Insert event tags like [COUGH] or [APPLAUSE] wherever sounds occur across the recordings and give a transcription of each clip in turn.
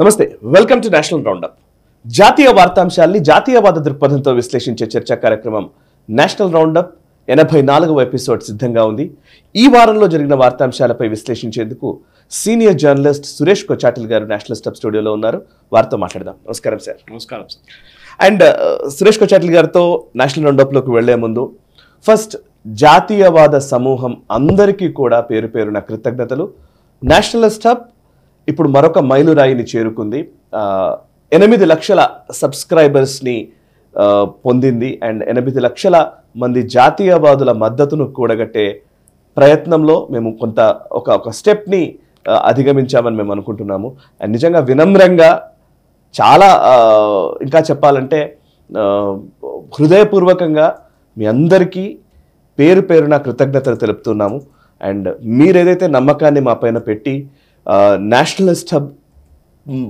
నమస్తే welcome to national round up జాతీయ వార్తాంశాల్ని జాతీయవాద దృక్పథంతో విశ్లేషించే చర్చా కార్యక్రమం నేషనల్ రౌండప్ ఎనభై నాలుగవ ఎపిసోడ్ సిద్ధంగా ఉంది ఈ వారంలో జరిగిన వార్తాంశాలపై విశ్లేషించేందుకు senior journalist Suresh Kochattil garu national step స్టూడియోలో ఉన్నారు వారితో మాట్లాడదాం నమస్కారం సార్ నమస్కారం sir and uh, Suresh Kochattil గారితో నేషనల్ రౌండప్లోకి వెళ్లే ముందు ఫస్ట్ జాతీయవాద సమూహం అందరికీ కూడా పేరు పేరున కృతజ్ఞతలు నేషనలిస్ట్ హబ్ ఇప్పుడు మరొక మైలురాయిని చేరుకుంది ఎనిమిది లక్షల సబ్స్క్రైబర్స్ని పొందింది అండ్ ఎనిమిది లక్షల మంది జాతీయవాదుల మద్దతును కూడగట్టే ప్రయత్నంలో మేము కొంత ఒక ఒక స్టెప్ని అధిగమించామని మేము అనుకుంటున్నాము అండ్ నిజంగా వినమ్రంగా చాలా ఇంకా చెప్పాలంటే హృదయపూర్వకంగా మీ అందరికీ పేరు పేరున కృతజ్ఞతలు తెలుపుతున్నాము అండ్ మీరేదైతే నమ్మకాన్ని మా పైన పెట్టి నేషనలిస్ట్ హబ్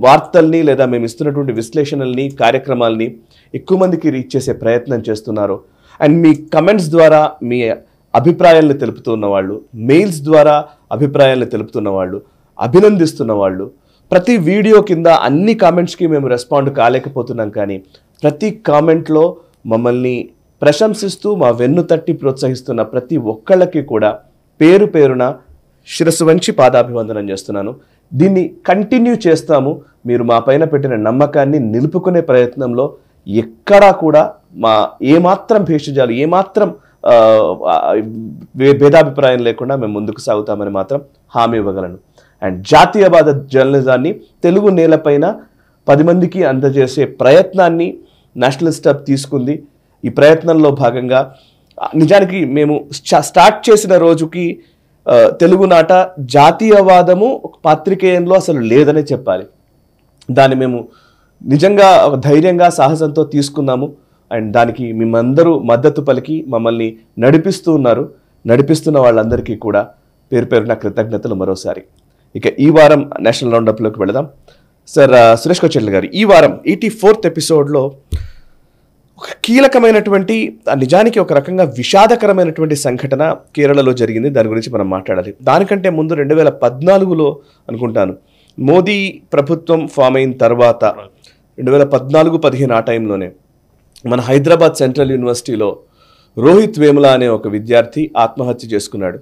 వార్తల్ని లేదా మేము ఇస్తున్నటువంటి విశ్లేషణల్ని కార్యక్రమాల్ని ఎక్కువ మందికి రీచ్ చేసే ప్రయత్నం చేస్తున్నారు అండ్ మీ కమెంట్స్ ద్వారా మీ అభిప్రాయాలను తెలుపుతున్న వాళ్ళు మెయిల్స్ ద్వారా అభిప్రాయాలను తెలుపుతున్న వాళ్ళు అభినందిస్తున్న వాళ్ళు ప్రతి వీడియో కింద అన్ని కామెంట్స్కి మేము రెస్పాండ్ కాలేకపోతున్నాం కానీ ప్రతి కామెంట్లో మమ్మల్ని ప్రశంసిస్తూ మా వెన్ను తట్టి ప్రోత్సహిస్తున్న ప్రతి ఒక్కళ్ళకి కూడా పేరు పేరున శిరస్సు వంచి పాదాభివందనం చేస్తున్నాను దీన్ని కంటిన్యూ చేస్తాము మీరు మా పైన పెట్టిన నమ్మకాన్ని నిలుపుకునే ప్రయత్నంలో ఎక్కడా కూడా మా ఏమాత్రం భేషజాలు ఏమాత్రం భేదాభిప్రాయం లేకుండా మేము ముందుకు సాగుతామని మాత్రం హామీ ఇవ్వగలను అండ్ జాతీయవాద జర్నలిజాన్ని తెలుగు నేలపైన పది మందికి అందజేసే ప్రయత్నాన్ని నేషనలిస్ట్ హబ్ తీసుకుంది ఈ ప్రయత్నంలో భాగంగా నిజానికి మేము స్టార్ట్ చేసిన రోజుకి తెలుగునాట జాతీయవాదము పాత్రికేయంలో అసలు లేదనే చెప్పాలి దాన్ని మేము నిజంగా ఒక ధైర్యంగా సాహసంతో తీసుకున్నాము అండ్ దానికి మేమందరూ మద్దతు పలికి మమ్మల్ని నడిపిస్తూ ఉన్నారు నడిపిస్తున్న వాళ్ళందరికీ కూడా పేరు పేరున కృతజ్ఞతలు మరోసారి ఇక ఈ వారం నేషనల్ రౌండప్లోకి వెళదాం సార్ సురేష్ కొచెట్ల గారు ఈ వారం ఎయిటీ ఫోర్త్ ఎపిసోడ్లో ఒక కీలకమైనటువంటి నిజానికి ఒక రకంగా విషాదకరమైనటువంటి సంఘటన కేరళలో జరిగింది దాని గురించి మనం మాట్లాడాలి దానికంటే ముందు రెండు వేల పద్నాలుగులో అనుకుంటాను మోదీ ప్రభుత్వం ఫామ్ అయిన తర్వాత రెండు వేల పద్నాలుగు పదిహేను ఆ టైంలోనే మన హైదరాబాద్ సెంట్రల్ యూనివర్సిటీలో రోహిత్ వేముల అనే ఒక విద్యార్థి ఆత్మహత్య చేసుకున్నాడు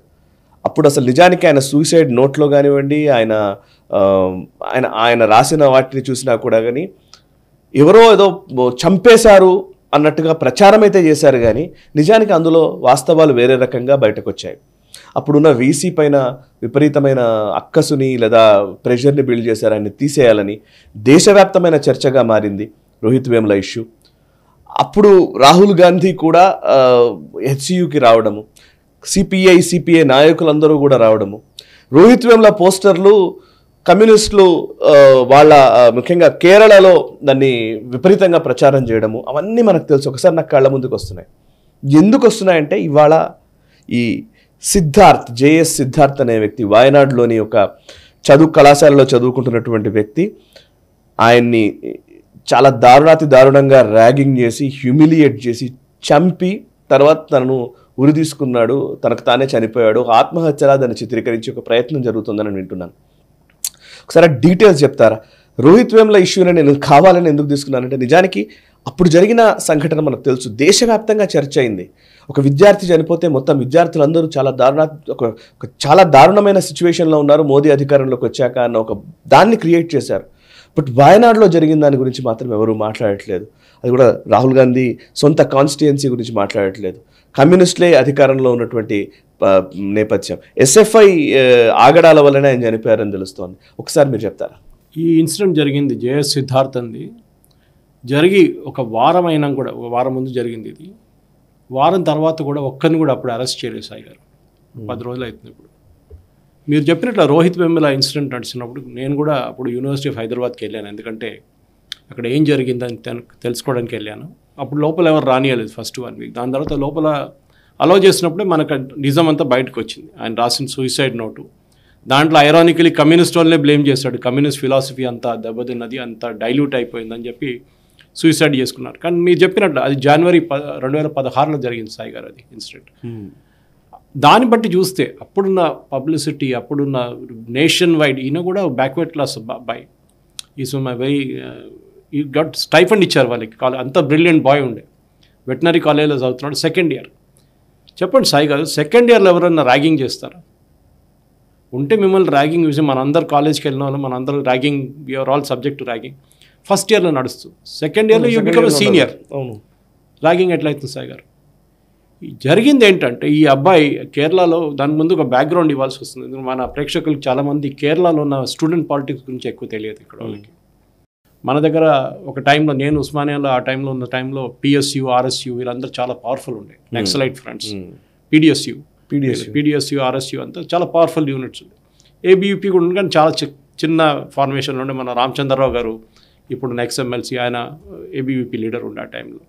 అప్పుడు అసలు నిజానికి ఆయన సూసైడ్ నోట్లో కానివ్వండి ఆయన ఆయన ఆయన రాసిన వాటిని చూసినా కూడా కానీ ఎవరో ఏదో చంపేశారు అన్నట్టుగా ప్రచారం అయితే చేశారు కానీ నిజానికి అందులో వాస్తవాలు వేరే రకంగా బయటకు వచ్చాయి అప్పుడున్న వీసీ పైన విపరీతమైన అక్కసుని లేదా ప్రెషర్ని బిల్డ్ చేశారని తీసేయాలని దేశవ్యాప్తమైన చర్చగా మారింది రోహిత్ వేముల ఇష్యూ అప్పుడు రాహుల్ గాంధీ కూడా హెచ్సియుకి రావడము సిపిఐ సిపిఐ నాయకులందరూ కూడా రావడము రోహిత్ వేముల పోస్టర్లు కమ్యూనిస్టులు వాళ్ళ ముఖ్యంగా కేరళలో దాన్ని విపరీతంగా ప్రచారం చేయడము అవన్నీ మనకు తెలుసు ఒకసారి నాకు కళ్ళ ముందుకు వస్తున్నాయి ఎందుకు వస్తున్నాయంటే ఇవాళ ఈ సిద్ధార్థ్ జేఎస్ సిద్ధార్థ్ అనే వ్యక్తి వాయనాడులోని ఒక చదువు కళాశాలలో చదువుకుంటున్నటువంటి వ్యక్తి ఆయన్ని చాలా దారుణాతి దారుణంగా ర్యాగింగ్ చేసి హ్యూమిలియేట్ చేసి చంపి తర్వాత తనను ఉరి తీసుకున్నాడు తనకు తానే చనిపోయాడు ఆత్మహత్యలా దాన్ని చిత్రీకరించి ఒక ప్రయత్నం జరుగుతుందని వింటున్నాను ఒకసారి డీటెయిల్స్ చెప్తారా రోహిత్ వేమ్ల ఇష్యూని నేను కావాలని ఎందుకు తీసుకున్నానంటే నిజానికి అప్పుడు జరిగిన సంఘటన మనకు తెలుసు దేశవ్యాప్తంగా చర్చ అయింది ఒక విద్యార్థి చనిపోతే మొత్తం విద్యార్థులందరూ చాలా దారుణ ఒక చాలా దారుణమైన సిచ్యువేషన్లో ఉన్నారు మోదీ అధికారంలోకి వచ్చాక అన్న ఒక దాన్ని క్రియేట్ చేశారు బట్ వాయనాడులో జరిగిన దాని గురించి మాత్రం ఎవరూ మాట్లాడట్లేదు అది కూడా రాహుల్ గాంధీ సొంత కాన్స్టిట్యుయెన్సీ గురించి మాట్లాడట్లేదు కమ్యూనిస్టులే అధికారంలో ఉన్నటువంటి నేపథ్యం ఎస్ఎఫ్ఐ ఆగడాల వల్లనే ఆయన చనిపోయారని తెలుస్తోంది ఒకసారి మీరు చెప్తారా ఈ ఇన్సిడెంట్ జరిగింది జేఎస్ సిద్ధార్థ్ అంది జరిగి ఒక వారం అయినా కూడా ఒక వారం ముందు జరిగింది ఇది వారం తర్వాత కూడా ఒక్కరిని కూడా అప్పుడు అరెస్ట్ చేయలేదు సాయి గారు పది రోజులు అవుతుంది ఇప్పుడు మీరు చెప్పినట్లు రోహిత్ వెమ్మెల ఇన్సిడెంట్ నడిచినప్పుడు నేను కూడా అప్పుడు యూనివర్సిటీ ఆఫ్ హైదరాబాద్కి వెళ్ళాను ఎందుకంటే అక్కడ ఏం జరిగిందని తెలుసుకోవడానికి వెళ్ళాను అప్పుడు లోపల ఎవరు రానియలేదు ఫస్ట్ వన్ వీక్ దాని తర్వాత లోపల అలో చేసినప్పుడే మనకు నిజం అంతా బయటకు వచ్చింది ఆయన రాసిన సూసైడ్ నోటు దాంట్లో ఐరానికలీ కమ్యూనిస్ట్ వాళ్ళనే బ్లేమ్ చేశాడు కమ్యూనిస్ట్ ఫిలాసఫీ అంతా దెబ్బతిన్నది అంత డైల్యూట్ అయిపోయిందని చెప్పి సూసైడ్ చేసుకున్నారు కానీ మీరు చెప్పినట్టు అది జనవరి ప రెండు వేల పదహారులో జరిగింది సాయి గారు అది ఇన్సిడెంట్ hmm. దాన్ని బట్టి చూస్తే అప్పుడున్న పబ్లిసిటీ అప్పుడున్న నేషన్ వైడ్ ఈయన కూడా backward class boy so my very ఈ గట్ స్టైఫండ్ ఇచ్చారు వాళ్ళకి కాలేజ్ అంత బ్రిలియంట్ బాయ్ ఉండే వెటనరీ కాలేజ్లో చదువుతున్నాడు సెకండ్ ఇయర్ చెప్పండి సాయి గారు సెకండ్ ఇయర్లో ఎవరన్నా ర్యాగింగ్ చేస్తారా ఉంటే మిమ్మల్ని ర్యాగింగ్ చూసి మనందరూ కాలేజ్కి వెళ్ళిన వాళ్ళు మనందరూ ragging you are all subject ragging first ఇయర్లో నడుస్తూ సెకండ్ ఇయర్లో యూ బికమ్ సీనియర్ అవును ర్యాగింగ్ ఎట్లా అవుతుంది సాయి గారు జరిగింది ఏంటంటే ఈ అబ్బాయి కేరళలో దాని ముందు ఒక బ్యాక్గ్రౌండ్ ఇవ్వాల్సి వస్తుంది మన ప్రేక్షకులకు చాలామంది కేరళలో ఉన్న స్టూడెంట్ పాలిటిక్స్ గురించి ఎక్కువ తెలియదు ఇక్కడ వాళ్ళకి మన దగ్గర ఒక టైంలో నేను ఉస్మానియాలో ఆ టైంలో ఉన్న టైంలో పిఎస్యు ఆర్ఎస్యు వీళ్ళందరూ చాలా పవర్ఫుల్ ఉండే naxalite fronts PDSU PDS PDSU RSU అంతా చాలా పవర్ఫుల్ యూనిట్స్ ఉండే ఏబియూపీ కూడా కానీ చాలా చిన్న ఫార్మేషన్లో ఉండే మన రామచంద్రరావు గారు ఇప్పుడు నెక్స్ట్ ఎమ్మెల్సీ ఆయన ఏబీవీపీ లీడర్ ఉండే ఆ టైంలో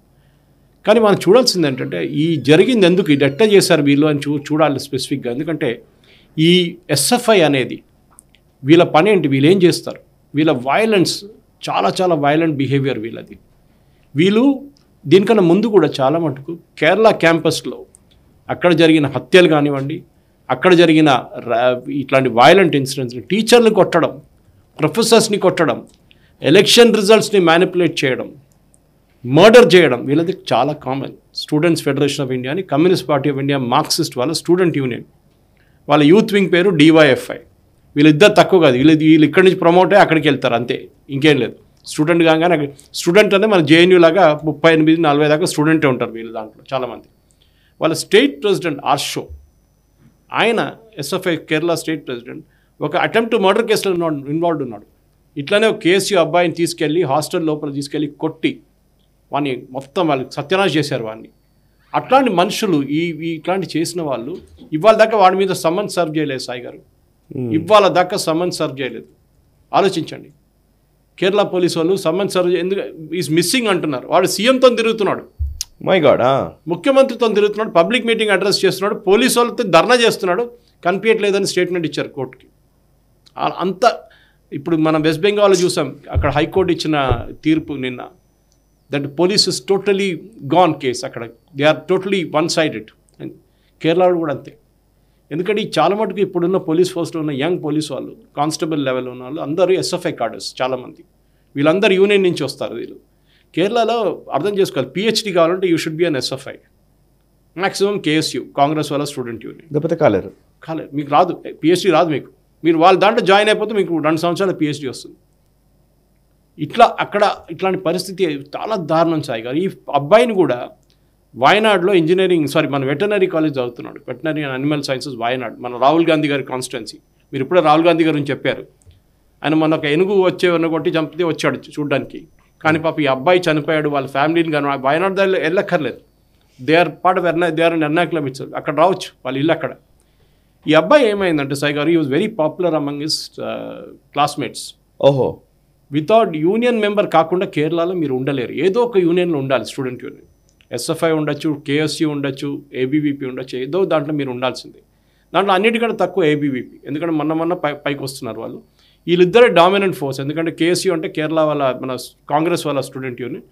కానీ మనం చూడాల్సింది ఏంటంటే ఈ జరిగింది ఎందుకు ఇది ఎట్ట చేశారు వీళ్ళు అని చూ చూడాలి స్పెసిఫిక్గా ఎందుకంటే ఈ ఎస్ఎఫ్ఐ అనేది వీళ్ళ పని ఏంటి వీళ్ళు ఏం చేస్తారు వీళ్ళ వైలెన్స్ చాలా చాలా వైలెంట్ బిహేవియర్ వీళ్ళది వీళ్ళు దీనికన్నా ముందు కూడా చాలా మటుకు కేరళ క్యాంపస్లో అక్కడ జరిగిన హత్యలు కానివ్వండి అక్కడ జరిగిన ఇట్లాంటి వైలెంట్ ఇన్సిడెంట్స్ని టీచర్ని కొట్టడం ప్రొఫెసర్స్ని కొట్టడం ఎలక్షన్ రిజల్ట్స్ని మ్యానిపులేట్ చేయడం మర్డర్ చేయడం వీళ్ళది చాలా common students federation of India అని communist party of India Marxist వాళ్ళ స్టూడెంట్ యూనియన్ వాళ్ళ యూత్ వింగ్ పేరు డివైఎఫ్ఐ వీళ్ళిద్దరు తక్కువ కాదు వీళ్ళు వీళ్ళు ఇక్కడి నుంచి ప్రమోట్ అయ్యి అక్కడికి వెళ్తారు అంతే ఇంకేం లేదు స్టూడెంట్ కాగానే స్టూడెంట్ అంటే మన జేఎన్యూ లాగా ముప్పై ఎనిమిది నలభై దాకా స్టూడెంటే ఉంటారు వీళ్ళు దాంట్లో చాలామంది వాళ్ళ స్టేట్ ప్రెసిడెంట్ ఆర్షో ఆయన ఎస్ఎఫ్ఐ కేరళ స్టేట్ ప్రెసిడెంట్ ఒక అటెంప్ట్ మర్డర్ కేసులో ఇన్వాల్వ్డ్ ఉన్నాడు ఇట్లానే ఒక కేసీ అబ్బాయిని తీసుకెళ్ళి హాస్టల్ లోపల తీసుకెళ్ళి కొట్టి వాడిని మొత్తం వాళ్ళకి సత్యనాశ చేశారు వాడిని అట్లాంటి మనుషులు ఈ ఇట్లాంటి చేసిన వాళ్ళు ఇవాళ దాకా వాడి మీద సమ్మన్ సర్వ్ చేయలేదు సాయి గారు Hmm. ఇవాళ దాకా సమన్ సర్వ్ చేయలేదు ఆలోచించండి కేరళ పోలీస్ వాళ్ళు సమన్ సర్వ్ ఎందుకు ఈజ్ మిస్సింగ్ అంటున్నారు వాడు సీఎంతో తిరుగుతున్నాడు మై ముఖ్యమంత్రితో తిరుగుతున్నాడు పబ్లిక్ మీటింగ్ అడ్రస్ చేస్తున్నాడు పోలీసు వాళ్ళతో ధర్నా చేస్తున్నాడు కనిపించట్లేదని స్టేట్మెంట్ ఇచ్చారు కోర్టుకి అంత ఇప్పుడు మనం వెస్ట్ బెంగాల్ చూసాం అక్కడ హైకోర్టు ఇచ్చిన తీర్పు నిన్న that police is totally gone case అక్కడ they are totally one sided కేరళలో కూడా అంతే ఎందుకంటే ఈ చాలా మటుకు ఇప్పుడున్న పోలీస్ ఫోర్స్లో ఉన్న యంగ్ పోలీస్ వాళ్ళు కానిస్టేబుల్ లెవెల్ ఉన్న వాళ్ళు అందరూ ఎస్ఎఫ్ఐ కార్డర్స్ చాలామంది వీళ్ళందరూ యూనియన్ నుంచి వస్తారు వీళ్ళు కేరళలో అర్థం చేసుకోవాలి పిహెచ్డి కావాలంటే you should be on SFI maximum KSU Congress వాళ్ళ స్టూడెంట్ యూనియన్ లేకపోతే కాలేరు కాలేదు మీకు రాదు పిహెచ్డి రాదు మీకు మీరు వాళ్ళ దాంట్లో జాయిన్ అయిపోతే మీకు రెండు సంవత్సరాల పిహెచ్డి వస్తుంది ఇట్లా అక్కడ ఇట్లాంటి పరిస్థితి చాలా దారుణం సాయి గారు ఈ అబ్బాయిని కూడా వాయనాడులో ఇంజనీరింగ్ సారీ మన వెటనరీ కాలేజ్ చదువుతున్నాడు veterinary and animal sciences Wayanad మన రాహుల్ గాంధీ గారి కాన్స్టిట్యున్సీ మీరు ఇప్పుడే రాహుల్ గాంధీ గారు చెప్పారు ఆయన మన ఒక ఎనుగు వచ్చేవన్న కొట్టి చంపితే వచ్చాడు చూడడానికి కానీ పాప ఈ అబ్బాయి చనిపోయాడు వాళ్ళ ఫ్యామిలీని కానీ వాయనాడు దగ్గర వెళ్ళక్కర్లేదు దే ఆర్ పార్ట్ ఆఫ్ ఎర్నా దే ఆర్ ఎర్నాకులం ఇచ్చారు అక్కడ రావచ్చు వాళ్ళు ఇల్లు అక్కడ ఈ అబ్బాయి ఏమైందంటే సై గారు ఈ was very popular among his classmates ఓహో వితౌట్ యూనియన్ మెంబర్ కాకుండా కేరళలో మీరు ఉండలేరు ఏదో ఒక యూనియన్లో ఉండాలి స్టూడెంట్ యూనియన్ ఎస్ఎఫ్ఐ ఉండొచ్చు కేఎస్యు ఉండొచ్చు ఏబీవీపీ ఉండొచ్చు ఏదో దాంట్లో మీరు ఉండాల్సిందే దాంట్లో అన్నిటికంటే తక్కువ ఏబీవీపీ ఎందుకంటే మొన్న మొన్న పై పైకి వస్తున్నారు వాళ్ళు వీళ్ళిద్దరే డామినెంట్ ఫోర్స్ ఎందుకంటే కేఎస్యూ అంటే కేరళ వాళ్ళ మన కాంగ్రెస్ వాళ్ళ స్టూడెంట్ యూనియన్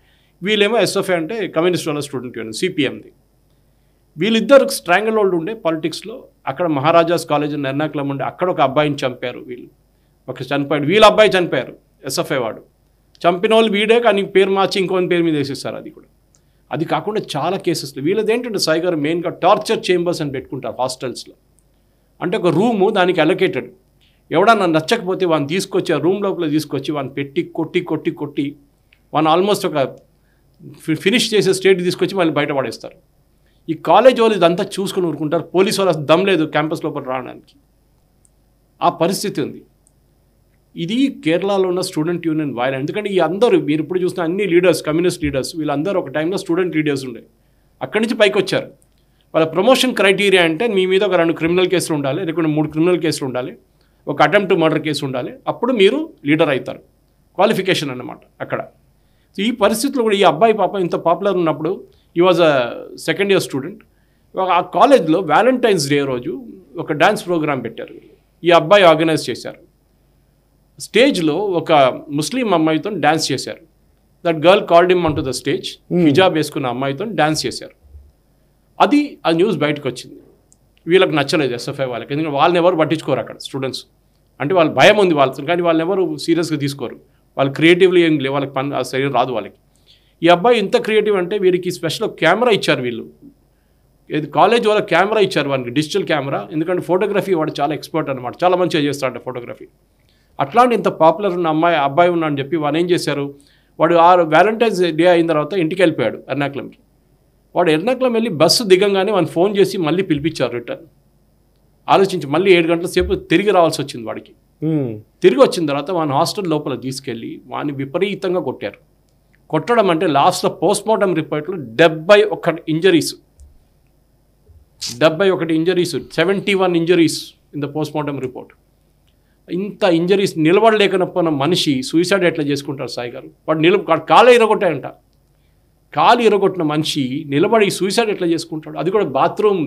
వీళ్ళేమో ఎస్ఎఫ్ఐ అంటే కమ్యూనిస్ట్ వాళ్ళ స్టూడెంట్ యూనియన్ సిపిఎంది వీళ్ళిద్దరు స్ట్రాంగల్ హోల్డ్ ఉండే పాలిటిక్స్లో అక్కడ మహారాజాస్ కాలేజ్ ఎర్నాకులం ఉండే అక్కడ ఒక అబ్బాయిని చంపారు వీళ్ళు ఒక చనిపోయాడు వీళ్ళ అబ్బాయి చనిపోయారు ఎస్ఎఫ్ఐ వాడు చంపిన వాళ్ళు వీడే కానీ పేరు మార్చి ఇంకోని పేరు మీద వేసేస్తారు అది కూడా అది కాకుండా చాలా కేసెస్లు వీళ్ళది ఏంటంటే సాయిగారు మెయిన్గా టార్చర్ చేంబర్స్ అని పెట్టుకుంటారు హాస్టల్స్లో అంటే ఒక రూము దానికి అలొకేటెడ్ ఎవడన్నా నచ్చకపోతే వాన్ని తీసుకొచ్చి ఆ రూమ్ లోపల తీసుకొచ్చి వాన్ని పెట్టి కొట్టి కొట్టి కొట్టి వాన్ ఆల్మోస్ట్ ఒక ఫినిష్ చేసే స్టేట్ తీసుకొచ్చి వాళ్ళని బయటపడేస్తారు ఈ కాలేజ్ వాళ్ళు ఇదంతా చూసుకుని ఊరుకుంటారు పోలీసు వాళ్ళు దమ్ లేదు క్యాంపస్ లోపల రావడానికి ఆ పరిస్థితి ఉంది ఇది కేరళలో ఉన్న స్టూడెంట్ యూనియన్ వాయిలెంట్ ఎందుకంటే ఈ అందరూ మీరు ఇప్పుడు చూసిన అన్ని లీడర్స్ కమ్యూనిస్ట్ లీడర్స్ వీళ్ళందరూ ఒక టైంలో స్టూడెంట్ లీడర్స్ ఉండే అక్కడి నుంచి పైకి వచ్చారు వాళ్ళ ప్రమోషన్ క్రైటీరియా అంటే మీ మీద ఒక రెండు క్రిమినల్ కేసులు ఉండాలి లేకుంటే మూడు క్రిమినల్ కేసులు ఉండాలి ఒక అటెంప్ట్ మర్డర్ కేసు ఉండాలి అప్పుడు మీరు లీడర్ అవుతారు క్వాలిఫికేషన్ అన్నమాట అక్కడ ఈ పరిస్థితుల్లో కూడా ఈ అబ్బాయి పాప ఇంత పాపులర్ ఉన్నప్పుడు ఈ was a second year student ఆ కాలేజ్లో వ్యాలంటైన్స్ డే రోజు ఒక డ్యాన్స్ ప్రోగ్రామ్ పెట్టారు ఈ అబ్బాయి ఆర్గనైజ్ చేశారు స్టేజ్లో ఒక ముస్లిం అమ్మాయితో డ్యాన్స్ చేశారు that girl called him onto the stage hmm. హిజాబ్ వేసుకున్న అమ్మాయితో డ్యాన్స్ చేశారు అది ఆ న్యూస్ బయటకు వచ్చింది వీళ్ళకి నచ్చలేదు ఎస్ఎఫ్ఐ వాళ్ళకి ఎందుకంటే వాళ్ళని ఎవరు పట్టించుకోరు అక్కడ స్టూడెంట్స్ అంటే వాళ్ళు భయం ఉంది వాళ్ళతో కానీ వాళ్ళని ఎవరు సీరియస్గా తీసుకోరు వాళ్ళు క్రియేటివ్లీ ఏం లేవు వాళ్ళకి పని శరీరం రాదు వాళ్ళకి ఈ అబ్బాయి ఇంత క్రియేటివ్ అంటే వీరికి స్పెషల్ కెమెరా ఇచ్చారు వీళ్ళు ఏది కాలేజ్ వాళ్ళ కెమెరా ఇచ్చారు వాళ్ళకి డిజిటల్ కెమెరా ఎందుకంటే ఫోటోగ్రఫీ వాడు చాలా ఎక్స్పర్ట్ అనమాట చాలా మంచిగా చేస్తాడు ఫోటోగ్రఫీ అట్లాంటి ఇంత పాపులర్ ఉన్న అమ్మాయి అబ్బాయి ఉన్నా అని చెప్పి వాడు ఏం చేశారు వాడు ఆ వ్యాలంటైన్స్ డే అయిన తర్వాత ఇంటికి వెళ్ళిపోయాడు ఎర్నాకుళంకి వాడు ఎర్నాకుళం వెళ్ళి బస్సు దిగంగానే వాడిని ఫోన్ చేసి మళ్ళీ పిలిపించారు రిటర్న్ ఆలోచించి మళ్ళీ ఏడు గంటల సేపు తిరిగి రావాల్సి వచ్చింది వాడికి తిరిగి వచ్చిన తర్వాత వాని హాస్టల్ లోపల తీసుకెళ్ళి వాని విపరీతంగా కొట్టారు కొట్టడం అంటే లాస్ట్లో పోస్ట్మార్టం రిపోర్ట్లో డెబ్బై ఒకటి ఇంజరీస్ డెబ్బై ఒకటి injuries seventy one injuries in the postmortem report ఇంత ఇంజరీస్ నిలబడలేకపోయిన మనిషి సూసైడ్ ఎట్లా చేసుకుంటారు సాయి గారు వాడు నిలబ కాలు ఇరగొట్టాయంట కాలు ఇరగొట్టిన మనిషి నిలబడి సూసైడ్ ఎట్లా చేసుకుంటాడు అది కూడా బాత్రూమ్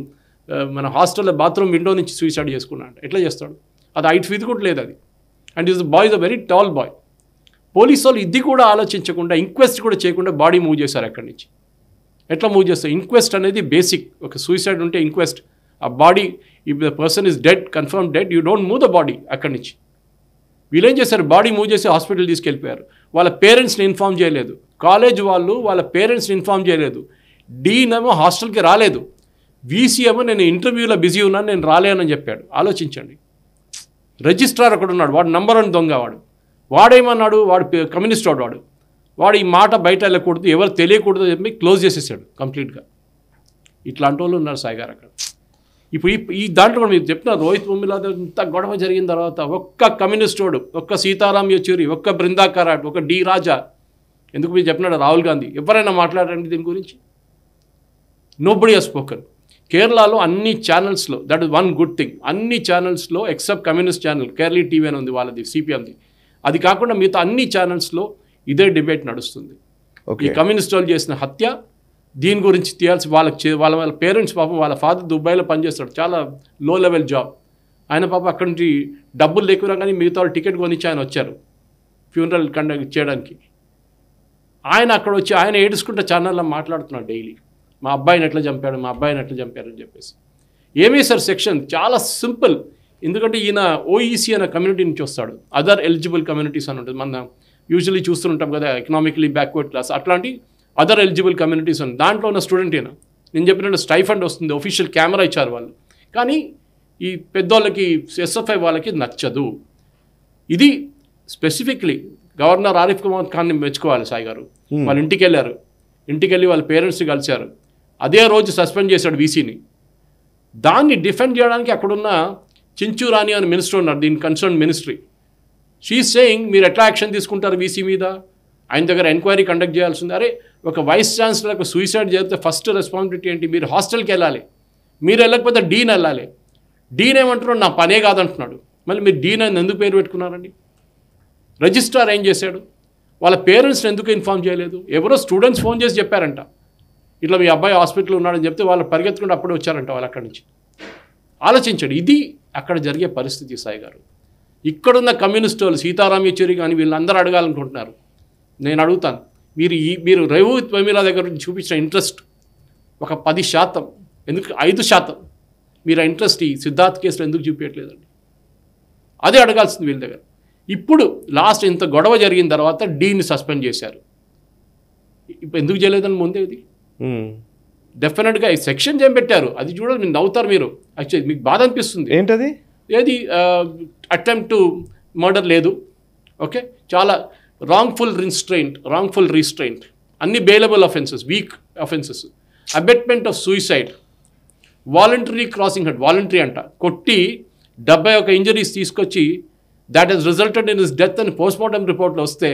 మన హాస్టల్లో బాత్రూమ్ విండో నుంచి సూసైడ్ చేసుకున్నాడు ఎట్లా చేస్తాడు అది ఐట్ ఫీట్ కూడా లేదు అది and is boy is the very tall boy police వాళ్ళు ఇది కూడా ఆలోచించకుండా ఇంక్వెస్ట్ కూడా చేయకుండా బాడీ మూవ్ చేశారు అక్కడి నుంచి ఎట్లా మూవ్ చేస్తారు ఇంక్వెస్ట్ అనేది బేసిక్ ఒక సూసైడ్ ఉంటే ఇంక్వెస్ట్ ఆ body if the person is dead confirm dead you don't move the body అక్కడి నుంచి వీళ్ళేం చేశారు బాడీ మూవ్ చేసి హాస్పిటల్ తీసుకెళ్ళిపోయారు వాళ్ళ పేరెంట్స్ని ఇన్ఫామ్ చేయలేదు కాలేజ్ వాళ్ళు వాళ్ళ పేరెంట్స్ని ఇన్ఫామ్ చేయలేదు డీనేమో హాస్టల్కి రాలేదు వీసీ ఏమో నేను ఇంటర్వ్యూలో బిజీ ఉన్నాను నేను రాలేనని చెప్పాడు ఆలోచించండి రిజిస్ట్రార్ అక్కడ ఉన్నాడు వాడు నంబర్ వన్ దొంగ వాడు వాడేమన్నాడు వాడు కమ్యూనిస్ట్ వాడు వాడు వాడు ఈ మాట బయట వెళ్ళకూడదు ఎవరు తెలియకూడదు చెప్పి క్లోజ్ చేసేసాడు కంప్లీట్గా ఇట్లాంటి వాళ్ళు ఉన్నారు సాయిగారు అక్కడ ఇప్పుడు ఈ దాంట్లో మీరు చెప్పిన చెప్తున్నా రోహిత్ బొమ్మిలా ఇంత గొడవ జరిగిన తర్వాత ఒక్క కమ్యూనిస్ట్ వాడు ఒక్క సీతారాం యచూరి ఒక్క బృందా కరాట్ ఒక డి రాజా ఎందుకు మీరు చెప్పినాడు రాహుల్ గాంధీ ఎవరైనా మాట్లాడండి దీని గురించి నోబడి హెస్ స్పోకన్ కేరళలో అన్ని ఛానల్స్లో that is one good thing అన్ని ఛానల్స్లో except communist channel Kairali TV అని ఉంది వాళ్ళది సిపిఎంది అది కాకుండా మిగతా అన్ని ఛానల్స్లో ఇదే డిబేట్ నడుస్తుంది ఈ కమ్యూనిస్ట్ వాళ్ళు చేసిన హత్య దీని గురించి తీయాల్సి వాళ్ళకి వాళ్ళ వాళ్ళ పేరెంట్స్ పాపం వాళ్ళ ఫాదర్ దుబాయ్లో పనిచేస్తాడు చాలా లో లెవెల్ జాబ్ ఆయన పాప అక్కడి నుంచి డబ్బులు లేకున్నా కానీ మిగతా టికెట్ కొనిచ్చి ఆయన వచ్చారు ఫ్యూనరల్ కండక్ట్ చేయడానికి ఆయన అక్కడ వచ్చి ఆయన ఏడుచుకుంటే ఛానల్లో మాట్లాడుతున్నాడు డైలీ మా అబ్బాయిని ఎట్లా చంపాడు మా అబ్బాయిని ఎట్లా చంపారు అని చెప్పేసి ఏమీ సార్ సెక్షన్ చాలా సింపుల్ ఎందుకంటే ఈయన ఓఈసీ e అనే కమ్యూనిటీ నుంచి వస్తాడు అదర్ ఎలిజిబుల్ కమ్యూనిటీస్ అని ఉంటుంది మన యూజువలీ చూస్తుంటాం కదా ఎకనామికలీ బ్యాక్వర్డ్ క్లాస్ అట్లాంటి అదర్ ఎలిజిబుల్ కమ్యూనిటీస్ ఉన్నాయి దాంట్లో ఉన్న స్టూడెంట్ నేను చెప్పినట్టు స్టైఫండ్ వస్తుంది ఒఫీషియల్ కెమెరా ఇచ్చారు వాళ్ళు కానీ ఈ పెద్దోళ్ళకి ఎస్ఎఫ్ఐ వాళ్ళకి నచ్చదు ఇది స్పెసిఫిక్లీ గవర్నర్ ఆరిఫ్ కుమార్ ఖాన్ని మెచ్చుకోవాలి సాయి గారు hmm. వాళ్ళు ఇంటికి వెళ్ళారు ఇంటికి వెళ్ళి వాళ్ళ పేరెంట్స్ని కలిశారు అదే రోజు సస్పెండ్ చేశాడు వీసీని దాన్ని డిఫెండ్ చేయడానికి అక్కడున్న రాని అని మినిస్టర్ ఉన్నారు దీని కన్సర్న్ మినిస్ట్రీ షీఈ్ సేయింగ్ మీరు ఎట్లా యాక్షన్ తీసుకుంటారు వీసీ మీద ఆయన దగ్గర ఎంక్వైరీ కండక్ట్ చేయాల్సింది అరే ఒక వైస్ ఛాన్సలర్కు సూసైడ్ చేస్తే ఫస్ట్ రెస్పాన్సిబిలిటీ ఏంటి మీరు హాస్టల్కి వెళ్ళాలి మీరు వెళ్ళకపోతే డీన్ వెళ్ళాలి డీన్ ఏమంటున్నాడు నా పనే కాదంటున్నాడు మళ్ళీ మీరు డీన్ అని ఎందుకు పేరు పెట్టుకున్నారండి రిజిస్ట్రార్ ఏం చేశాడు వాళ్ళ పేరెంట్స్ని ఎందుకు ఇన్ఫామ్ చేయలేదు ఎవరో స్టూడెంట్స్ ఫోన్ చేసి చెప్పారంట ఇట్లా మీ అబ్బాయి హాస్పిటల్లో ఉన్నాడని చెప్తే వాళ్ళు పరిగెత్తుకుంటే అప్పుడు వచ్చారంట వాళ్ళు అక్కడి నుంచి ఆలోచించాడు ఇది అక్కడ జరిగే పరిస్థితి సాయి గారు ఇక్కడున్న కమ్యూనిస్టు వాళ్ళు సీతారాం యచూరి కానీ వీళ్ళందరూ అడగాలనుకుంటున్నారు నేను అడుగుతాను మీరు ఈ మీరు రేవు ప్రమీల దగ్గర నుంచి చూపించిన ఇంట్రెస్ట్ ఒక పది శాతం ఎందుకు ఐదు శాతం మీరు ఇంట్రెస్ట్ ఈ సిద్ధార్థ్ కేసులో ఎందుకు చూపించట్లేదండి అదే అడగాల్సింది వీళ్ళ దగ్గర ఇప్పుడు లాస్ట్ ఇంత గొడవ జరిగిన తర్వాత డీని సస్పెండ్ చేశారు ఇప్పుడు ఎందుకు చేయలేదని ముందే ఇది డెఫినెట్గా ఈ సెక్షన్ ఏం పెట్టారు అది చూడండి మీరు నవ్వుతారు మీరు యాక్చువల్లీ మీకు బాధ అనిపిస్తుంది ఏంటది ఏది అటెంప్ట్ మర్డర్ లేదు ఓకే చాలా రాంగ్ఫుల్ wrongful రాంగ్ఫుల్ రిస్ట్రైంట్ అన్ని bailable offences weak offences abetment of suicide voluntary crossing head voluntary అంట కొట్టి డెబ్బై ఒక ఇంజరీస్ తీసుకొచ్చి that is resulted in is death అని పోస్ట్మార్టం రిపోర్ట్లు వస్తే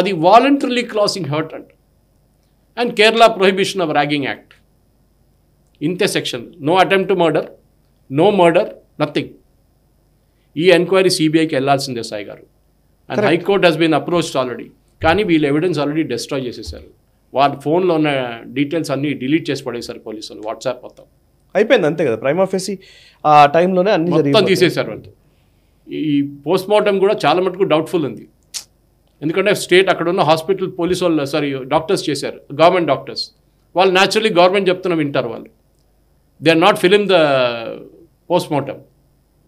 అది వాలంటరీలీ క్రాసింగ్ హర్ట్ అంట and Kerala prohibition of ragging act ఇంతే section no attempt to murder no murder nothing ఈ ఎంక్వైరీ సిబిఐకి వెళ్లాల్సిందే Sai garu and high court Hess been approached already కానీ వీళ్ళు ఎవిడెన్స్ ఆల్రెడీ డిస్ట్రాయ్ చేసేసారు వాళ్ళ ఫోన్లో ఉన్న డీటెయిల్స్ అన్ని డిలీట్ చేసి పడేసారు పోలీసులు వాట్సాప్ మొత్తం అయిపోయింది అంతే కదా ప్రైమ్ ఆఫీసీ ఆ టైంలోనే అన్ని మొత్తం తీసేశారు వాళ్ళు ఈ పోస్ట్ మార్టం కూడా చాలా మటుకు డౌట్ఫుల్ ఉంది ఎందుకంటే స్టేట్ అక్కడ ఉన్న హాస్పిటల్ పోలీసు వాళ్ళు సారీ డాక్టర్స్ చేశారు గవర్నమెంట్ డాక్టర్స్ వాళ్ళు న్యాచురలీ గవర్నమెంట్ చెప్తున్నా వింటారు వాళ్ళు they are not film the postmortem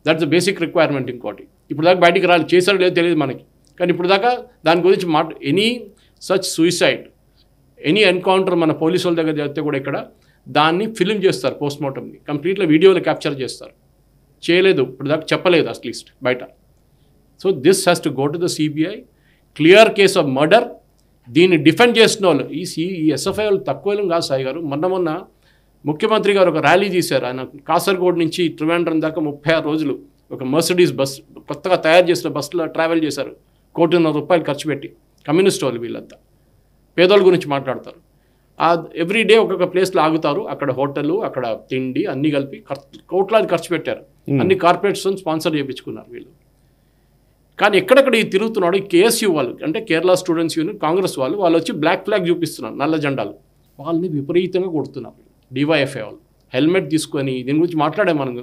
that's the basic requirement ఇంకోటి ఇప్పుడు దాకా బయటికి రాళ్ళు చేశారు లేదో తెలియదు మనకి కానీ ఇప్పుడు దాకా దాని గురించి మాట any such suicide any encounter మన పోలీసు వాళ్ళ దగ్గర జరిగితే కూడా ఇక్కడ దాన్ని ఫిలిం చేస్తారు పోస్ట్ మార్టంని కంప్లీట్గా వీడియోలు క్యాప్చర్ చేస్తారు చేయలేదు ఇప్పుడు దాకా చెప్పలేదు అట్లీస్ట్ బయట so this has to go to the CBI clear case of murder దీన్ని డిఫెండ్ చేసిన వాళ్ళు ఈ సి ఈ ఎస్ఎఫ్ఐ వాళ్ళు తక్కువేలం కాదు సాయి గారు మొన్న మొన్న ముఖ్యమంత్రి గారు ఒక ర్యాలీ తీశారు ఆయన కాసర్గోడ్ నుంచి ట్రివాండ్రం దాకా ముప్పై రోజులు ఒక మర్సిడీస్ బస్ కొత్తగా తయారు చేసిన బస్సులో ట్రావెల్ చేశారు కోటిన్నర రూపాయలు ఖర్చు పెట్టి కమ్యూనిస్ట్ వాళ్ళు వీళ్ళంతా పేదోళ్ళ గురించి మాట్లాడతారు ఎవ్రీ డే ఒక్కొక్క ప్లేస్లో ఆగుతారు అక్కడ హోటల్ అక్కడ తిండి అన్నీ కలిపి కోట్లాది ఖర్చు పెట్టారు అన్ని కార్పొరేట్స్ స్పాన్సర్ చేయించుకున్నారు వీళ్ళు కానీ ఎక్కడెక్కడ ఈ తిరుగుతున్నాడు కేఎస్యూ వాళ్ళు అంటే కేరళ స్టూడెంట్స్ యూనియన్ కాంగ్రెస్ వాళ్ళు వాళ్ళు వచ్చి బ్లాక్ ఫ్లాగ్ చూపిస్తున్నారు నల్ల జెండాలు వాళ్ళని విపరీతంగా కొడుతున్నారు డివైఎఫ్ఐ వాళ్ళు హెల్మెట్ తీసుకొని దీని గురించి మాట్లాడే మనం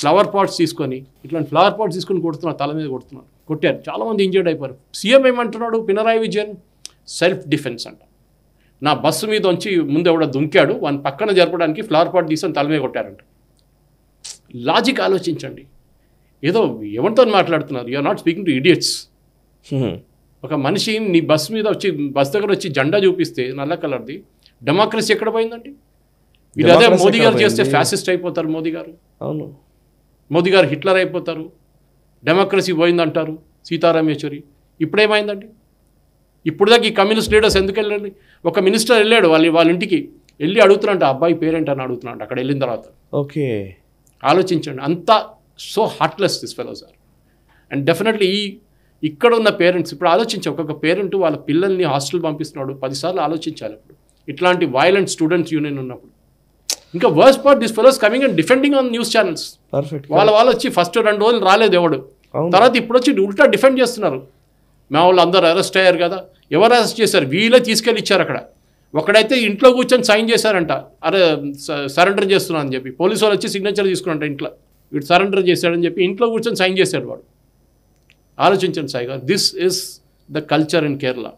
ఫ్లవర్ పాట్స్ తీసుకొని ఇట్లాంటి ఫ్లవర్ పాట్స్ తీసుకొని కొడుతున్నారు తల మీద కొడుతున్నారు కొట్టారు చాలామంది ఇంజర్డ్ అయిపోయారు సీఎం ఏమంటున్నాడు పినరాయి విజయన్ సెల్ఫ్ డిఫెన్స్ అంట నా బస్సు మీద వచ్చి ముందు ఎవడ దుంకాడు వాని పక్కన జరపడానికి ఫ్లవర్ పాట్ తీసుకొని తలమే కొట్టారంట లాజిక్ ఆలోచించండి ఏదో ఎవరితో మాట్లాడుతున్నారు you are not speaking to idiots ఒక మనిషి నీ బస్సు మీద వచ్చి బస్ దగ్గర వచ్చి జెండా చూపిస్తే నల్ల కలర్ది డెమోక్రసీ ఎక్కడ పోయిందండి ఇది అదే మోదీ గారు చేస్తే ఫ్యాసిస్ట్ అయిపోతారు మోదీ గారు అవును మోదీ గారు హిట్లర్ అయిపోతారు డెమోక్రసీ పోయిందంటారు సీతారాం యచూరి ఇప్పుడేమైందండి ఇప్పుడు దాకా ఈ కమ్యూనిస్ట్ లీడర్స్ ఎందుకు వెళ్ళండి ఒక మినిస్టర్ వెళ్ళాడు వాళ్ళ వాళ్ళ ఇంటికి వెళ్ళి అడుగుతున్నాడు అబ్బాయి పేరెంట్ అని అడుగుతున్నాడు అక్కడ వెళ్ళిన తర్వాత ఓకే ఆలోచించండి అంత so heartless this fellows sir and definitely ఈ ఇక్కడ ఉన్న పేరెంట్స్ ఇప్పుడు ఆలోచించి ఒక్కొక్క పేరెంట్ వాళ్ళ పిల్లల్ని హాస్టల్ పంపిస్తున్నాడు పదిసార్లు ఆలోచించాలి ఇప్పుడు ఇట్లాంటి వైలెంట్ స్టూడెంట్స్ యూనియన్ ఉన్నప్పుడు ఇంకా worse part this fellows coming and defending on news channels perfect వాళ్ళ వాళ్ళు వచ్చి ఫస్ట్ రెండు రోజులు రాలేదు ఎవడు తర్వాత ఇప్పుడు వచ్చి ఉల్టా డిఫెండ్ చేస్తున్నారు మా వాళ్ళు అందరు అరెస్ట్ అయ్యారు కదా ఎవరు అరెస్ట్ చేశారు వీళ్ళే తీసుకెళ్ళి ఇచ్చారు అక్కడ ఒకడైతే ఇంట్లో కూర్చొని సైన్ చేశారంట అరే సరెండర్ చేస్తున్నా అని చెప్పి పోలీసు వాళ్ళు వచ్చి సిగ్నేచర్ తీసుకున్నారంట ఇంట్లో వీడు సరెండర్ చేశాడని చెప్పి ఇంట్లో కూర్చొని సైన్ చేశాడు వాడు ఆలోచించండి Sai garu this is the culture in Kerala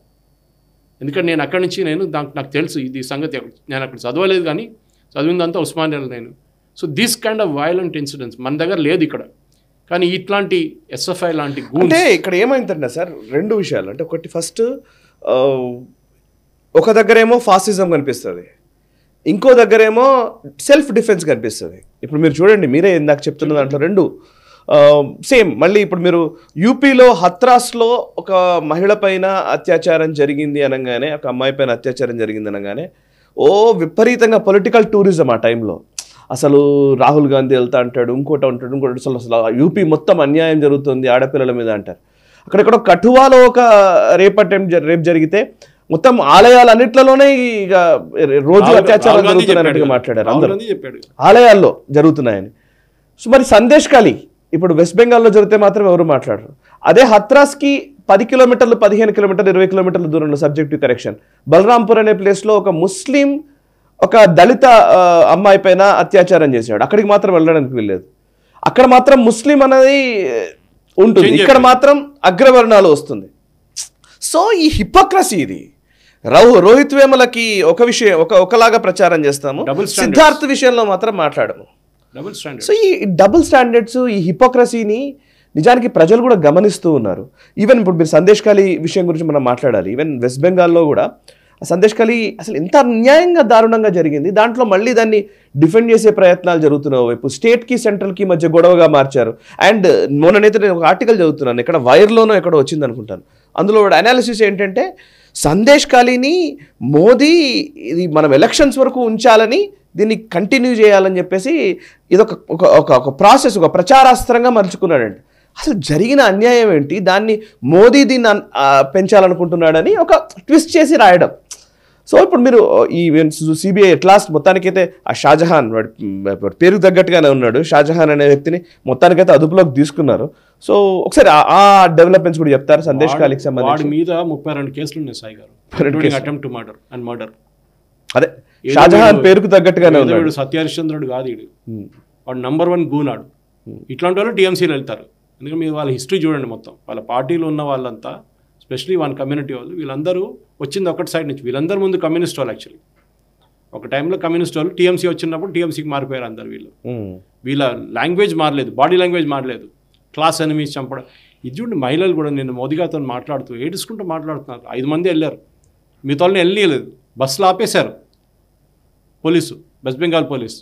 ఎందుకంటే నేను అక్కడి నుంచి నేను దానికి నాకు తెలుసు ఇది సంగతి నేను అక్కడ చదవలేదు కానీ చదివిందంతా ఉస్మానియాలు నేను so this kind of violent incidents మన దగ్గర లేదు ఇక్కడ కానీ ఇట్లాంటి ఎస్ఎఫ్ఐ లాంటి అంటే ఇక్కడ ఏమైందంటే సార్ రెండు విషయాలు అంటే ఒకటి ఫస్ట్ ఒక దగ్గరేమో ఫాసిజం కనిపిస్తుంది ఇంకో దగ్గరేమో సెల్ఫ్ డిఫెన్స్ కనిపిస్తుంది ఇప్పుడు మీరు చూడండి మీరే ఇందాక చెప్తున్న దాంట్లో రెండు సేమ్ మళ్ళీ ఇప్పుడు మీరు యూపీలో హత్రాస్లో ఒక మహిళ పైన అత్యాచారం జరిగింది అనగానే ఒక అమ్మాయి పైన అత్యాచారం జరిగింది అనగానే ఓ విపరీతంగా పొలిటికల్ టూరిజం ఆ టైంలో అసలు రాహుల్ గాంధీ వెళ్తా అంటాడు ఇంకోటి ఉంటాడు ఇంకోటి అసలు అసలు యూపీ మొత్తం అన్యాయం జరుగుతుంది ఆడపిల్లల మీద అంటారు అక్కడక్కడ కఠువాలో ఒక రేపు అటెంప్ రేపు జరిగితే మొత్తం ఆలయాలన్నిట్లలోనే ఇక రోజు అత్యాచారాలు జరుగుతున్నట్టుగా మాట్లాడారు అందరూ ఆలయాల్లో జరుగుతున్నాయని సో మరి సందేశ్ ఖాళీ ఇప్పుడు వెస్ట్ బెంగాల్లో జరిగితే మాత్రం ఎవరు మాట్లాడరు అదే హత్రాస్కి పది కిలోమీటర్లు పదిహేను కిలోమీటర్లు ఇరవై కిలోమీటర్ల దూరంలో సబ్జెక్టివ్ కరెక్షన్ బలరాంపూర్ అనే ప్లేస్లో ఒక ముస్లిం ఒక దళిత అమ్మాయి పైన అత్యాచారం చేసాడు అక్కడికి మాత్రం వెళ్ళడానికి వీల్లేదు అక్కడ మాత్రం ముస్లిం అనేది ఉంటుంది ఇక్కడ మాత్రం అగ్రవర్ణాలు వస్తుంది సో ఈ హిపోక్రసీ ఇది రౌ రోహిత్ వేమలకి ఒక విషయం ఒక ఒకలాగా ప్రచారం చేస్తాము సిద్ధార్థ్ విషయంలో మాత్రం మాట్లాడము సో ఈ డబుల్ స్టాండర్డ్స్ ఈ హిపోక్రసీని నిజానికి ప్రజలు కూడా గమనిస్తూ ఉన్నారు ఈవెన్ ఇప్పుడు మీరు సందేశ్ ఖాళీ విషయం గురించి మనం మాట్లాడాలి ఈవెన్ వెస్ట్ బెంగాల్లో కూడా సందేశ్ కలి అసలు ఎంత అన్యాయంగా దారుణంగా జరిగింది దాంట్లో మళ్ళీ దాన్ని డిఫెండ్ చేసే ప్రయత్నాలు జరుగుతున్న వైపు స్టేట్కి సెంట్రల్కి మధ్య గొడవగా మార్చారు అండ్ మొన్ననైతే నేను ఒక ఆర్టికల్ చదువుతున్నాను ఇక్కడ వైర్లోనో ఎక్కడో వచ్చింది అనుకుంటాను అందులో అనాలిసిస్ ఏంటంటే సందేశ్ కాళీని మోదీ ఇది మనం ఎలక్షన్స్ వరకు ఉంచాలని దీన్ని కంటిన్యూ చేయాలని చెప్పేసి ఇదొక ఒక ఒక ఒక ప్రాసెస్ ఒక ప్రచారాస్త్రంగా మలుచుకున్నాడండి అసలు జరిగిన అన్యాయం ఏంటి దాన్ని మోదీ దీన్ని పెంచాలనుకుంటున్నాడని ఒక ట్విస్ట్ చేసి రాయడం సో ఇప్పుడు మీరు ఈ సిబిఐ ఎట్ లాస్ట్ మొత్తానికైతే ఆ షాజహాన్ వాడి పేరుకు తగ్గట్టుగానే ఉన్నాడు షాజహాన్ అనే వ్యక్తిని మొత్తానికైతే అదుపులోకి తీసుకున్నారు సో ఒకసారి ఆ డెవలప్మెంట్స్ కూడా చెప్తారు సందేశ్ కాలికి సంబంధించి మీద ముప్పై రెండు కేసులు ఉన్నాయి సాయి గారు అటెంప్ట్ మర్డర్ అండ్ మర్డర్ అదే షాజహాన్ పేరుకు తగ్గట్టుగానే ఉన్నాడు సత్యహరిశ్చంద్రుడు కాదు వాడు నంబర్ వన్ గూనాడు ఇట్లాంటి వాళ్ళు టీఎంసీలు వెళ్తారు ఎందుకంటే మీరు వాళ్ళ హిస్టరీ చూడండి మొత్తం వాళ్ళ పార్టీలో ఉన్న వాళ్ళంతా స్పెషలీ వన్ కమ్యూనిటీ వాళ్ళు వీళ్ళందరూ వచ్చింది ఒకటి సైడ్ నుంచి వీళ్ళందరూ ముందు కమ్యూనిస్ట్ వాళ్ళు యాక్చువల్లీ ఒక టైంలో కమ్యూనిస్ట్ వాళ్ళు టీఎంసీ వచ్చినప్పుడు టీఎంసీకి మారిపోయారు అందరు వీళ్ళు వీళ్ళ లాంగ్వేజ్ మారలేదు బాడీ లాంగ్వేజ్ మారలేదు క్లాస్ ఎనిమీస్ చంపడం ఇది చూడండి మహిళలు కూడా నేను మోదీగాతో మాట్లాడుతూ ఏడుచుకుంటూ మాట్లాడుతున్నారు ఐదు మంది వెళ్ళారు మిగతా వెళ్ళలేదు బస్సులు ఆపేశారు పోలీసు వెస్ట్ బెంగాల్ పోలీసు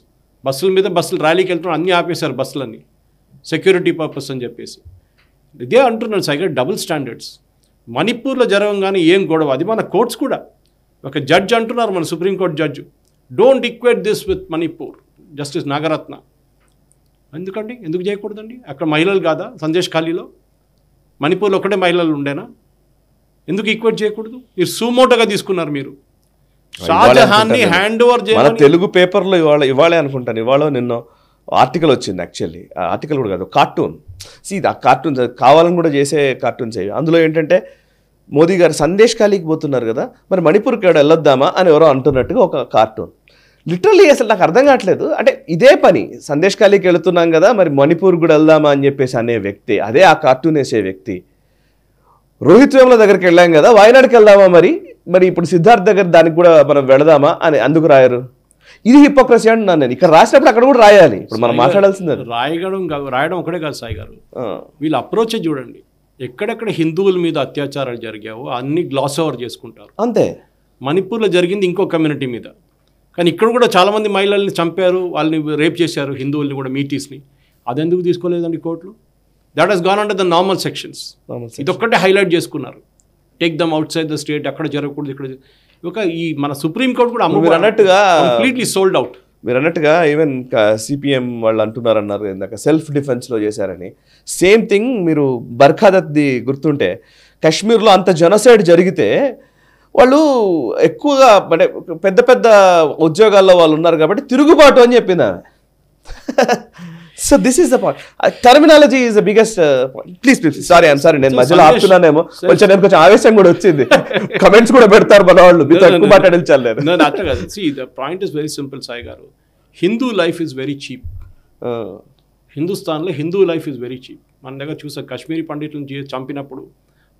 బస్సుల మీద బస్సులు ర్యాలీకి వెళ్తున్నారు అన్నీ ఆపేశారు బస్సులన్నీ సెక్యూరిటీ పర్పస్ అని చెప్పేసి ఇదే అంటున్నాను సైగా డబుల్ స్టాండర్డ్స్ మణిపూర్లో జరగంగానే ఏం గొడవ అది మన కోర్ట్స్ కూడా ఒక జడ్జ్ అంటున్నారు మన supreme court judge don't equate this with Manipur justice Nagarathna ఎందుకండి ఎందుకు చేయకూడదండి అక్కడ మహిళలు కాదా సందేశ్ ఖాళీలో మణిపూర్లో ఒకటే మహిళలు ఉండేనా ఎందుకు ఈక్వేట్ చేయకూడదు మీరు సూమోటోగా తీసుకున్నారు మీరు షాజహాన్ని హ్యాండ్ ఓవర్ చేయాలి తెలుగు పేపర్లో ఇవాళ ఇవాళే అనుకుంటాను ఇవాళ నిన్న ఆర్టికల్ వచ్చింది యాక్చువల్లీ ఆర్టికల్ కూడా కాదు కార్టూన్ సి ఆ కార్టూన్ కావాలని కూడా చేసే కార్టూన్స్ అవి అందులో ఏంటంటే మోదీ గారు సందేశ్ ఖాళీకి పోతున్నారు కదా మరి మణిపూర్ ఎక్కడ వెళ్ళొద్దామా అని ఎవరో అంటున్నట్టుగా ఒక కార్టూన్ లిటరల్లీ అసలు నాకు అర్థం కావట్లేదు అంటే ఇదే పని సందేశ్ ఖాళీకి వెళుతున్నాం కదా మరి మణిపూర్ కూడా వెళ్దామా అని చెప్పేసి అనే వ్యక్తి అదే ఆ కార్టూన్ వేసే వ్యక్తి రోహిత్ వేముల దగ్గరికి వెళ్ళాం కదా వాయనాడుకి వెళ్దామా మరి మరి ఇప్పుడు సిద్ధార్థ్ దగ్గర దానికి కూడా మనం వెళదామా అని అందుకు రాయరు ఇది హిపోక్రసీ అంటున్నాను నేను ఇక్కడ రాసినప్పుడు అక్కడ కూడా రాయాలి ఇప్పుడు మనం మాట్లాడాల్సిందే రాయడం కాదు రాయడం ఒకటే కాదు సాయి గారు వీళ్ళు అప్రోచ్ చూడండి ఎక్కడెక్కడ హిందువుల మీద అత్యాచారాలు జరిగావో అన్ని గ్లాస్ ఓవర్ చేసుకుంటారు అంతే మణిపూర్లో జరిగింది ఇంకో కమ్యూనిటీ మీద కానీ ఇక్కడ కూడా చాలామంది మహిళల్ని చంపారు వాళ్ళని రేప్ చేశారు హిందువుల్ని కూడా మీటీస్ని అదెందుకు తీసుకోలేదండి కోర్టులు that has gone under the normal sections ఒక్కటే హైలైట్ చేసుకున్నారు take them outside the state అక్కడ జరగకూడదు ఇక్కడ ఒక ఈ మన సుప్రీంకోర్టు కూడా మీరు అన్నట్టుగా కంప్లీట్లీ సోల్డ్ అవుట్ మీరు అన్నట్టుగా ఈవెన్ సిపిఎం వాళ్ళు అంటున్నారన్నారు ఇందాక సెల్ఫ్ డిఫెన్స్లో చేశారని సేమ్ థింగ్ మీరు బర్ఖాదత్ది గుర్తుంటే కశ్మీర్లో అంత జనసైడ్ జరిగితే వాళ్ళు ఎక్కువగా అంటే పెద్ద పెద్ద ఉద్యోగాల్లో వాళ్ళు ఉన్నారు కాబట్టి తిరుగుబాటు అని చెప్పింది [LAUGHS] so this is the point terminology is the biggest please please sorry I'm sorry నేను మధ్యలో ఆపుతున్నానేమో కొంచెం నేను కొంచెం ఆవేశం కూడా వచ్చింది కమెంట్స్ [LAUGHS] కూడా పెడతారు మన వాళ్ళు మీతో ఎక్కువ మాట్లాడించాలి point is very simple Sai garu Hindu life is very cheap హిందుస్థాన్లో Hindu life is very cheap మన దగ్గర చూసా కాశ్మీరీ పండితులను చంపినప్పుడు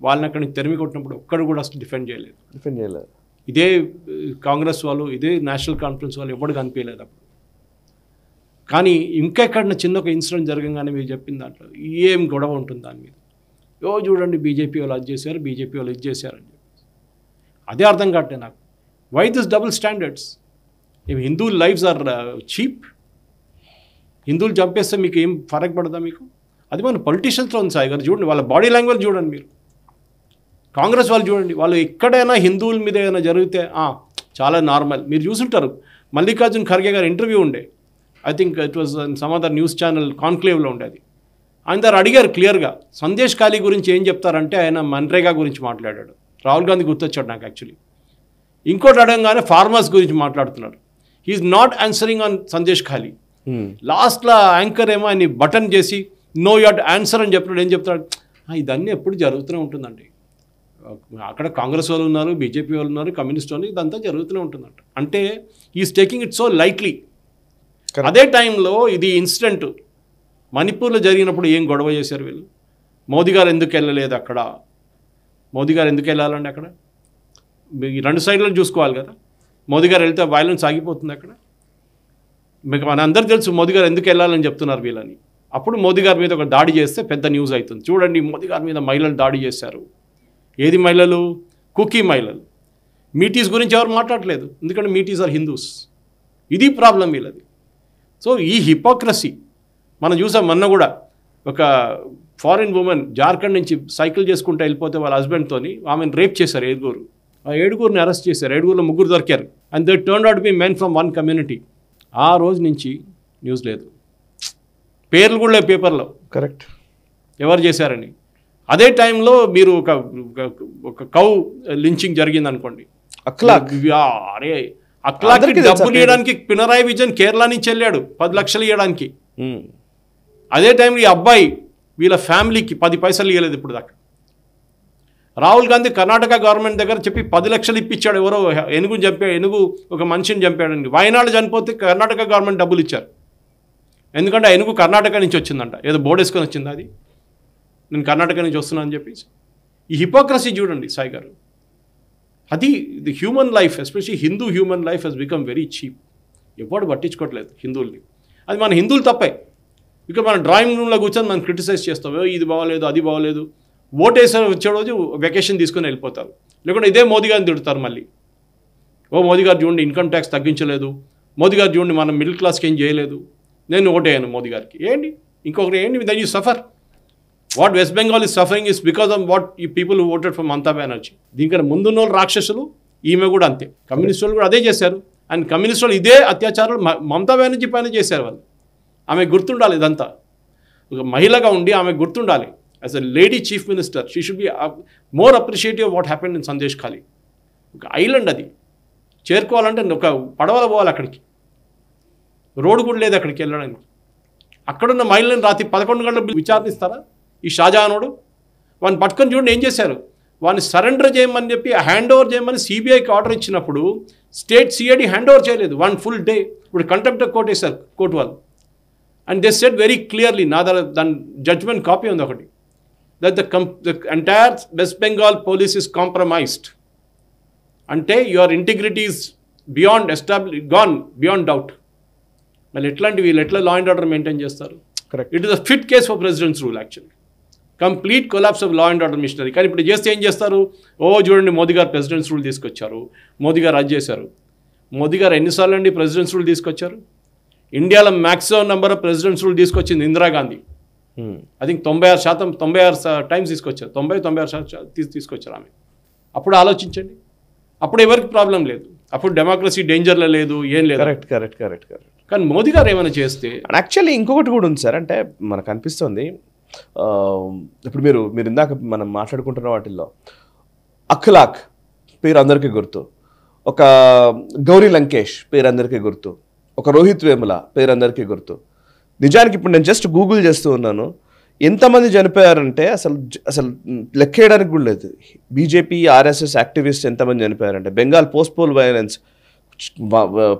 వాళ్ళని అక్కడిని తెరిమి కొట్టినప్పుడు ఒక్కడు కూడా అసలు డిఫెండ్ చేయలేదు డిఫెండ్ చేయలేదు ఇదే uh, కాంగ్రెస్ వాళ్ళు ఇదే నేషనల్ కాన్ఫరెన్స్ వాళ్ళు ఎవరికి అనిపించలేదు అప్పుడు కానీ ఇంకెక్కడ చిన్న ఒక ఇన్సిడెంట్ జరగంగానే మీరు చెప్పిన దాంట్లో ఏం గొడవ ఉంటుంది దాని మీద యో చూడండి బీజేపీ వాళ్ళు అది చేశారు బీజేపీ వాళ్ళు ఇది చేశారని చెప్పి అదే అర్థం కావట్లే నాకు వై దిస్ డబుల్ స్టాండర్డ్స్ ఏమి హిందూ లైఫ్స్ ఆర్ చీప్ హిందువులు చంపేస్తే మీకు ఏం ఫరక్ పడదా మీకు అది మన పొలిటీషియన్స్లో ఉంది సాయి గారు చూడండి వాళ్ళ బాడీ లాంగ్వేజ్ చూడండి మీరు కాంగ్రెస్ వాళ్ళు చూడండి వాళ్ళు ఎక్కడైనా హిందువుల మీద ఏదైనా జరిగితే చాలా నార్మల్ మీరు చూసుంటారు మల్లికార్జున్ ఖర్గే గారు ఇంటర్వ్యూ ఉండే I think it was some other news channel కాన్క్లేవ్లో ఉండేది ఆయన దగ్గర అడిగారు క్లియర్గా సందేశ్ ఖాళీ గురించి ఏం చెప్తారంటే ఆయన మన్రేగా గురించి మాట్లాడాడు రాహుల్ గాంధీ గుర్తొచ్చాడు నాకు యాక్చువల్లీ ఇంకోటి అడగంగానే ఫార్మర్స్ గురించి మాట్లాడుతున్నాడు he's not answering on Sandeshkhali hmm. లాస్ట్లో యాంకర్ ఏమో ఆయన బటన్ చేసి నో యాట్ ఆన్సర్ అని చెప్పినాడు ఏం చెప్తాడు ఇదన్నీ ఎప్పుడు జరుగుతూనే ఉంటుందండి అక్కడ కాంగ్రెస్ వాళ్ళు ఉన్నారు బీజేపీ వాళ్ళు ఉన్నారు కమ్యూనిస్ట్ వాళ్ళు ఇదంతా జరుగుతూనే ఉంటుందంట అంటే is taking it so lightly అదే టైంలో ఇది ఇన్సిడెంట్ మణిపూర్లో జరిగినప్పుడు ఏం గొడవ చేశారు వీళ్ళు మోదీ గారు ఎందుకు వెళ్ళలేదు అక్కడ మోదీ గారు ఎందుకు వెళ్ళాలండి అక్కడ రెండు సైడ్లను చూసుకోవాలి కదా మోదీ గారు వెళ్తే వైలెన్స్ ఆగిపోతుంది అక్కడ మీకు మన అందరు తెలుసు మోదీ గారు ఎందుకు వెళ్ళాలని చెప్తున్నారు వీళ్ళని అప్పుడు మోదీ గారి మీద ఒక దాడి చేస్తే పెద్ద న్యూస్ అవుతుంది చూడండి మోదీ గారి మీద మహిళలు దాడి చేశారు ఏది మహిళలు కుకీ మహిళలు మీటీస్ గురించి ఎవరు మాట్లాడలేదు ఎందుకంటే మీటీస్ ఆర్ హిందూస్ ఇది ప్రాబ్లం వీళ్ళది సో ఈ హిపోక్రసీ మనం చూసాం మొన్న కూడా ఒక ఫారిన్ ఉమెన్ జార్ఖండ్ నుంచి సైకిల్ చేసుకుంటూ వెళ్ళిపోతే వాళ్ళ హస్బెండ్తో ఆమెను రేప్ చేశారు ఏడుగురు ఆ ఏడుగురిని అరెస్ట్ చేశారు ఏడుగురులో ముగ్గురు దొరికారు and they turn out be men from one community ఆ రోజు నుంచి న్యూస్ లేదు పేర్లు కూడా లేవు పేపర్లో కరెక్ట్ ఎవరు చేశారని అదే టైంలో మీరు ఒక ఒక కౌ లించింగ్ జరిగింది అనుకోండి అక్లా అరే అట్లాగే డబ్బులు ఇవ్వడానికి పినరాయి విజయన్ కేరళ నుంచి వెళ్ళాడు పది లక్షలు ఇవ్వడానికి అదే టైంలో ఈ అబ్బాయి వీళ్ళ ఫ్యామిలీకి పది పైసలు ఇవ్వలేదు ఇప్పుడు దాకా రాహుల్ గాంధీ కర్ణాటక గవర్నమెంట్ దగ్గర చెప్పి పది లక్షలు ఇప్పించాడు ఎవరో ఎనుగుని చంపా ఎనుగు ఒక మనిషిని చంపాడని వయనాడు చనిపోతే కర్ణాటక గవర్నమెంట్ డబ్బులు ఇచ్చారు ఎందుకంటే ఎనుగు కర్ణాటక నుంచి వచ్చిందంట ఏదో బోర్డేసుకొని వచ్చింది అది నేను కర్ణాటక నుంచి వస్తున్నాను అని చెప్పేసి ఈ హిపోక్రసీ చూడండి సాయి గారు అది the human life especially Hindu human life has become very cheap ఎవడు పట్టించుకోవట్లేదు హిందువుల్ని అది మన హిందువులు తప్పే ఇక మన డ్రాయింగ్ రూమ్లో కూర్చొని మనం క్రిటిసైజ్ చేస్తాం ఇది బాగోలేదు అది బాగోలేదు ఓటేసారి వచ్చే రోజు వెకేషన్ తీసుకొని వెళ్ళిపోతారు లేకుంటే ఇదే మోదీ గారిని తిడతారు మళ్ళీ ఓ మోదీ గారు చూడండి ఇన్కమ్ ట్యాక్స్ తగ్గించలేదు మోదీ గారు చూడండి మనం మిడిల్ క్లాస్కి ఏం చేయలేదు నేను ఓటేయను మోదీ గారికి ఏంటి ఇంకొకరు ఏంటి then you suffer what West Bengal is suffering is because of what ఈ people voted for Mamata Banerjee దీనికన్నా ముందున్న వాళ్ళు రాక్షసులు ఈమె కూడా అంతే వాళ్ళు కూడా అదే చేశారు అండ్ కమ్యూనిస్ట్ వాళ్ళు ఇదే అత్యాచారాలు మమతా బెనర్జీ పైన చేశారు వాళ్ళు ఆమె గుర్తుండాలి ఇదంతా ఒక మహిళగా ఉండి ఆమె గుర్తుండాలి as a lady chief minister she should be more appreciative what happened in Sandeshkhali ఒక ఐలండ్ అది చేరుకోవాలంటే ఒక పడవల పోవాలి అక్కడికి రోడ్డు కూడా లేదు అక్కడికి వెళ్ళడానికి అక్కడున్న మహిళలను రాత్రి పదకొండు గంటలు విచారణిస్తారా ఈ షాజహానుడు వాడిని పట్టుకొని చూడండి ఏం చేశారు వాడిని సరెండర్ చేయమని చెప్పి హ్యాండ్ ఓవర్ చేయమని సిబిఐకి ఆర్డర్ ఇచ్చినప్పుడు స్టేట్ సిఐడి హ్యాండ్ ఓవర్ చేయలేదు వన్ ఫుల్ డే ఇప్పుడు కంటెంప్ట్ కోర్ట్ వేశారు కోర్టు వాళ్ళు and this set very clearly నా దగ్గర దాని జడ్జ్మెంట్ కాపీ ఉంది ఒకటి that the come the entire West Bengal police is compromised అంటే your integrity beyond establish gone beyond doubt మళ్ళీ ఎట్లాంటి వీళ్ళు ఎట్లా లా అండ్ ఆర్డర్ మెయింటైన్ చేస్తారు correct it is a fit case for president's rule actually complete collapse of law and order machinery కానీ ఇప్పుడు చేస్తే ఏం చేస్తారు ఓ చూడండి మోదీ గారు ప్రెసిడెంట్స్ రూల్ తీసుకొచ్చారు మోదీ గారు రద్దు చేశారు మోదీ గారు ఎన్నిసార్లు అండి ప్రెసిడెంట్స్ రూల్ తీసుకొచ్చారు ఇండియాలో maximum number of presidents rule తీసుకొచ్చింది ఇందిరాగాంధీ ఐ hmm. థింక్ తొంభై ఆరు శాతం తొంభై ఆరు టైమ్స్ తీసుకొచ్చారు తొంభై తొంభై ఆరు శాతం తీసుకొచ్చారు ఆమె అప్పుడు ఆలోచించండి అప్పుడు ఎవరికి ప్రాబ్లం లేదు అప్పుడు డెమోక్రసీ డేంజర్లో లేదు ఏం లేదు కరెక్ట్ కరెక్ట్ కరెక్ట్ కరెక్ట్ కానీ మోదీ గారు ఏమైనా చేస్తే యాక్చువల్లీ ఇంకొకటి కూడా ఉంది సార్ అంటే మనకు అనిపిస్తుంది ఇప్పుడు మీరు మీరు ఇందాక మనం మాట్లాడుకుంటున్న వాటిల్లో అఖ్లాక్ పేరు అందరికీ గుర్తు ఒక గౌరీ లంకేష్ పేరు అందరికీ గుర్తు ఒక రోహిత్ వేముల పేరు అందరికీ గుర్తు నిజానికి ఇప్పుడు నేను జస్ట్ గూగుల్ చేస్తూ ఉన్నాను ఎంతమంది చనిపోయారంటే అసలు అసలు లెక్కేయడానికి కూడా లేదు బీజేపీ ఆర్ఎస్ఎస్ యాక్టివిస్ట్ ఎంతమంది చనిపోయారంటే బెంగాల్ పోస్ట్ పోల్ వైలెన్స్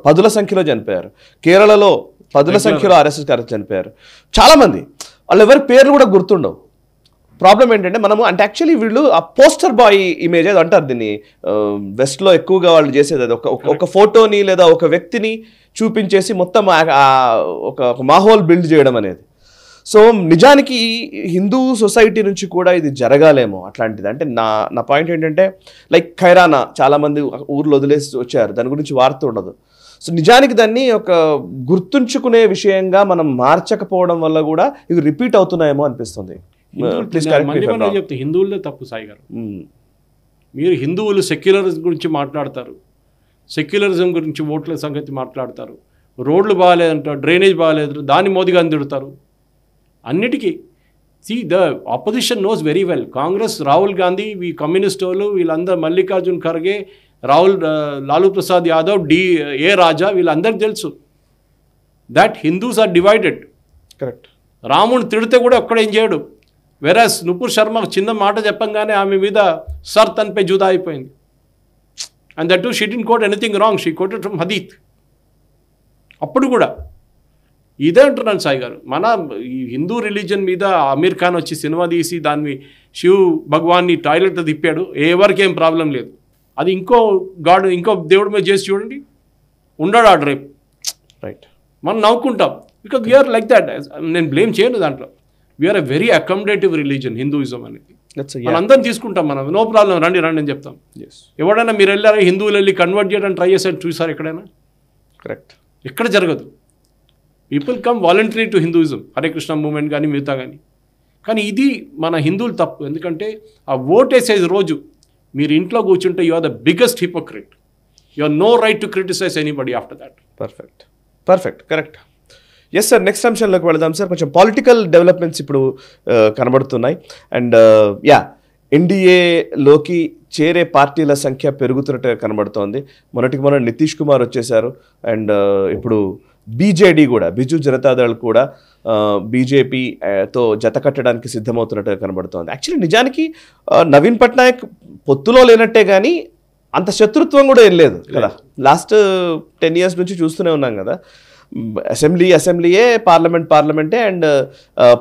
పదుల సంఖ్యలో చనిపోయారు కేరళలో పదుల సంఖ్యలో ఆర్ఎస్ఎస్ కార్యక్రమం చనిపోయారు చాలామంది వాళ్ళు ఎవరి పేర్లు కూడా గుర్తుండవు ప్రాబ్లం ఏంటంటే మనము అంటే యాక్చువల్లీ వీళ్ళు ఆ పోస్టర్ బాయ్ ఇమేజ్ అది అంటారు దీన్ని వెస్ట్లో ఎక్కువగా వాళ్ళు చేసేది అది ఒక ఒక ఫోటోని లేదా ఒక వ్యక్తిని చూపించేసి మొత్తం ఒక మాహోల్ బిల్డ్ చేయడం అనేది సో నిజానికి హిందూ సొసైటీ నుంచి కూడా ఇది జరగాలేమో అట్లాంటిది అంటే నా నా పాయింట్ ఏంటంటే లైక్ ఖైరానా చాలామంది ఊర్లో వదిలేసి వచ్చారు దాని గురించి వార్త ఉండదు సో నిజానికి దాన్ని ఒక గుర్తుంచుకునే విషయంగా మనం మార్చకపోవడం వల్ల కూడా ఇవి రిపీట్ అవుతున్నాయేమో అనిపిస్తుంది uh, హిందువులే తప్పు సాయి గారు hmm. మీరు హిందువులు సెక్యులరిజం గురించి మాట్లాడతారు సెక్యులరిజం గురించి ఓట్ల సంగతి మాట్లాడతారు రోడ్లు బాగాలేదంటారు డ్రైనేజ్ బాగాలేదు దాన్ని మోదీగా అందిడతారు అన్నిటికీ see the opposition knows very well Congress Rahul Gandhi we communist వాళ్ళు వీళ్ళందరూ మల్లికార్జున్ ఖర్గే రాహుల్ లాలూ ప్రసాద్ యాదవ్ డి ఏ రాజా వీళ్ళందరికీ తెలుసు that Hindus are divided correct రాముడు తిడితే కూడా ఒక్కడేం చేయడు వెరాస్ నుపుర్ శర్మ చిన్న మాట చెప్పంగానే ఆమె మీద సర్ తనపై జూదా అయిపోయింది and that she didn't quote anything wrong she quote from hadith అప్పుడు కూడా ఇదే అంటున్నాను సాయి గారు మన ఈ హిందూ రిలీజన్ మీద అమీర్ ఖాన్ వచ్చి సినిమా తీసి దాన్ని శివ్ భగవాన్ని టాయిలెట్ తిప్పాడు ఎవరికేం ప్రాబ్లం లేదు అది ఇంకో గాడ్ ఇంకో దేవుడి మీద చేసి చూడండి ఉండడు ఆ డ్రైప్ రైట్ మనం నవ్వుకుంటాం బికాజ్ వీఆర్ లైక్ దాట్ నేను బ్లేమ్ చేయను దాంట్లో we're a very accommodative religion Hinduism అనేది అందరం తీసుకుంటాం మనం నో ప్రాబ్లం రండి రండి అని చెప్తాం ఎవడైనా మీరు వెళ్ళారా హిందువులు వెళ్ళి కన్వర్ట్ చేయడానికి ట్రై చేశారు చూసారు ఎక్కడైనా కరెక్ట్ ఎక్కడ జరగదు people come voluntary to Hinduism Hare Krishna movement కానీ మిగతా కానీ కానీ ఇది మన హిందువులు తప్పు ఎందుకంటే ఆ ఓటేసేది రోజు మీరు ఇంట్లో కూర్చుంటే you are the biggest hypocrite you are no right to criticise anybody after that perfect perfect correct yes sir next అంశంలోకి వెళదాం సార్ కొంచెం పాలిటికల్ డెవలప్మెంట్స్ ఇప్పుడు uh, కనబడుతున్నాయి అండ్ యా ఎన్డీఏలోకి చేరే పార్టీల సంఖ్య పెరుగుతున్నట్టు కనబడుతోంది మొన్నటికి మొన్న నితీష్ కుమార్ వచ్చేసారు అండ్ uh, ఇప్పుడు బీజేడీ కూడా బిజు జనతాదళ్ కూడా బీజేపీతో కట్టడానికి సిద్ధమవుతున్నట్టుగా కనబడుతోంది యాక్చువల్లీ నిజానికి నవీన్ పట్నాయక్ పొత్తులో లేనట్టే కానీ అంత శత్రుత్వం కూడా ఏం లేదు కదా లాస్ట్ టెన్ ఇయర్స్ నుంచి చూస్తూనే ఉన్నాం కదా అసెంబ్లీ అసెంబ్లీయే పార్లమెంట్ పార్లమెంటే అండ్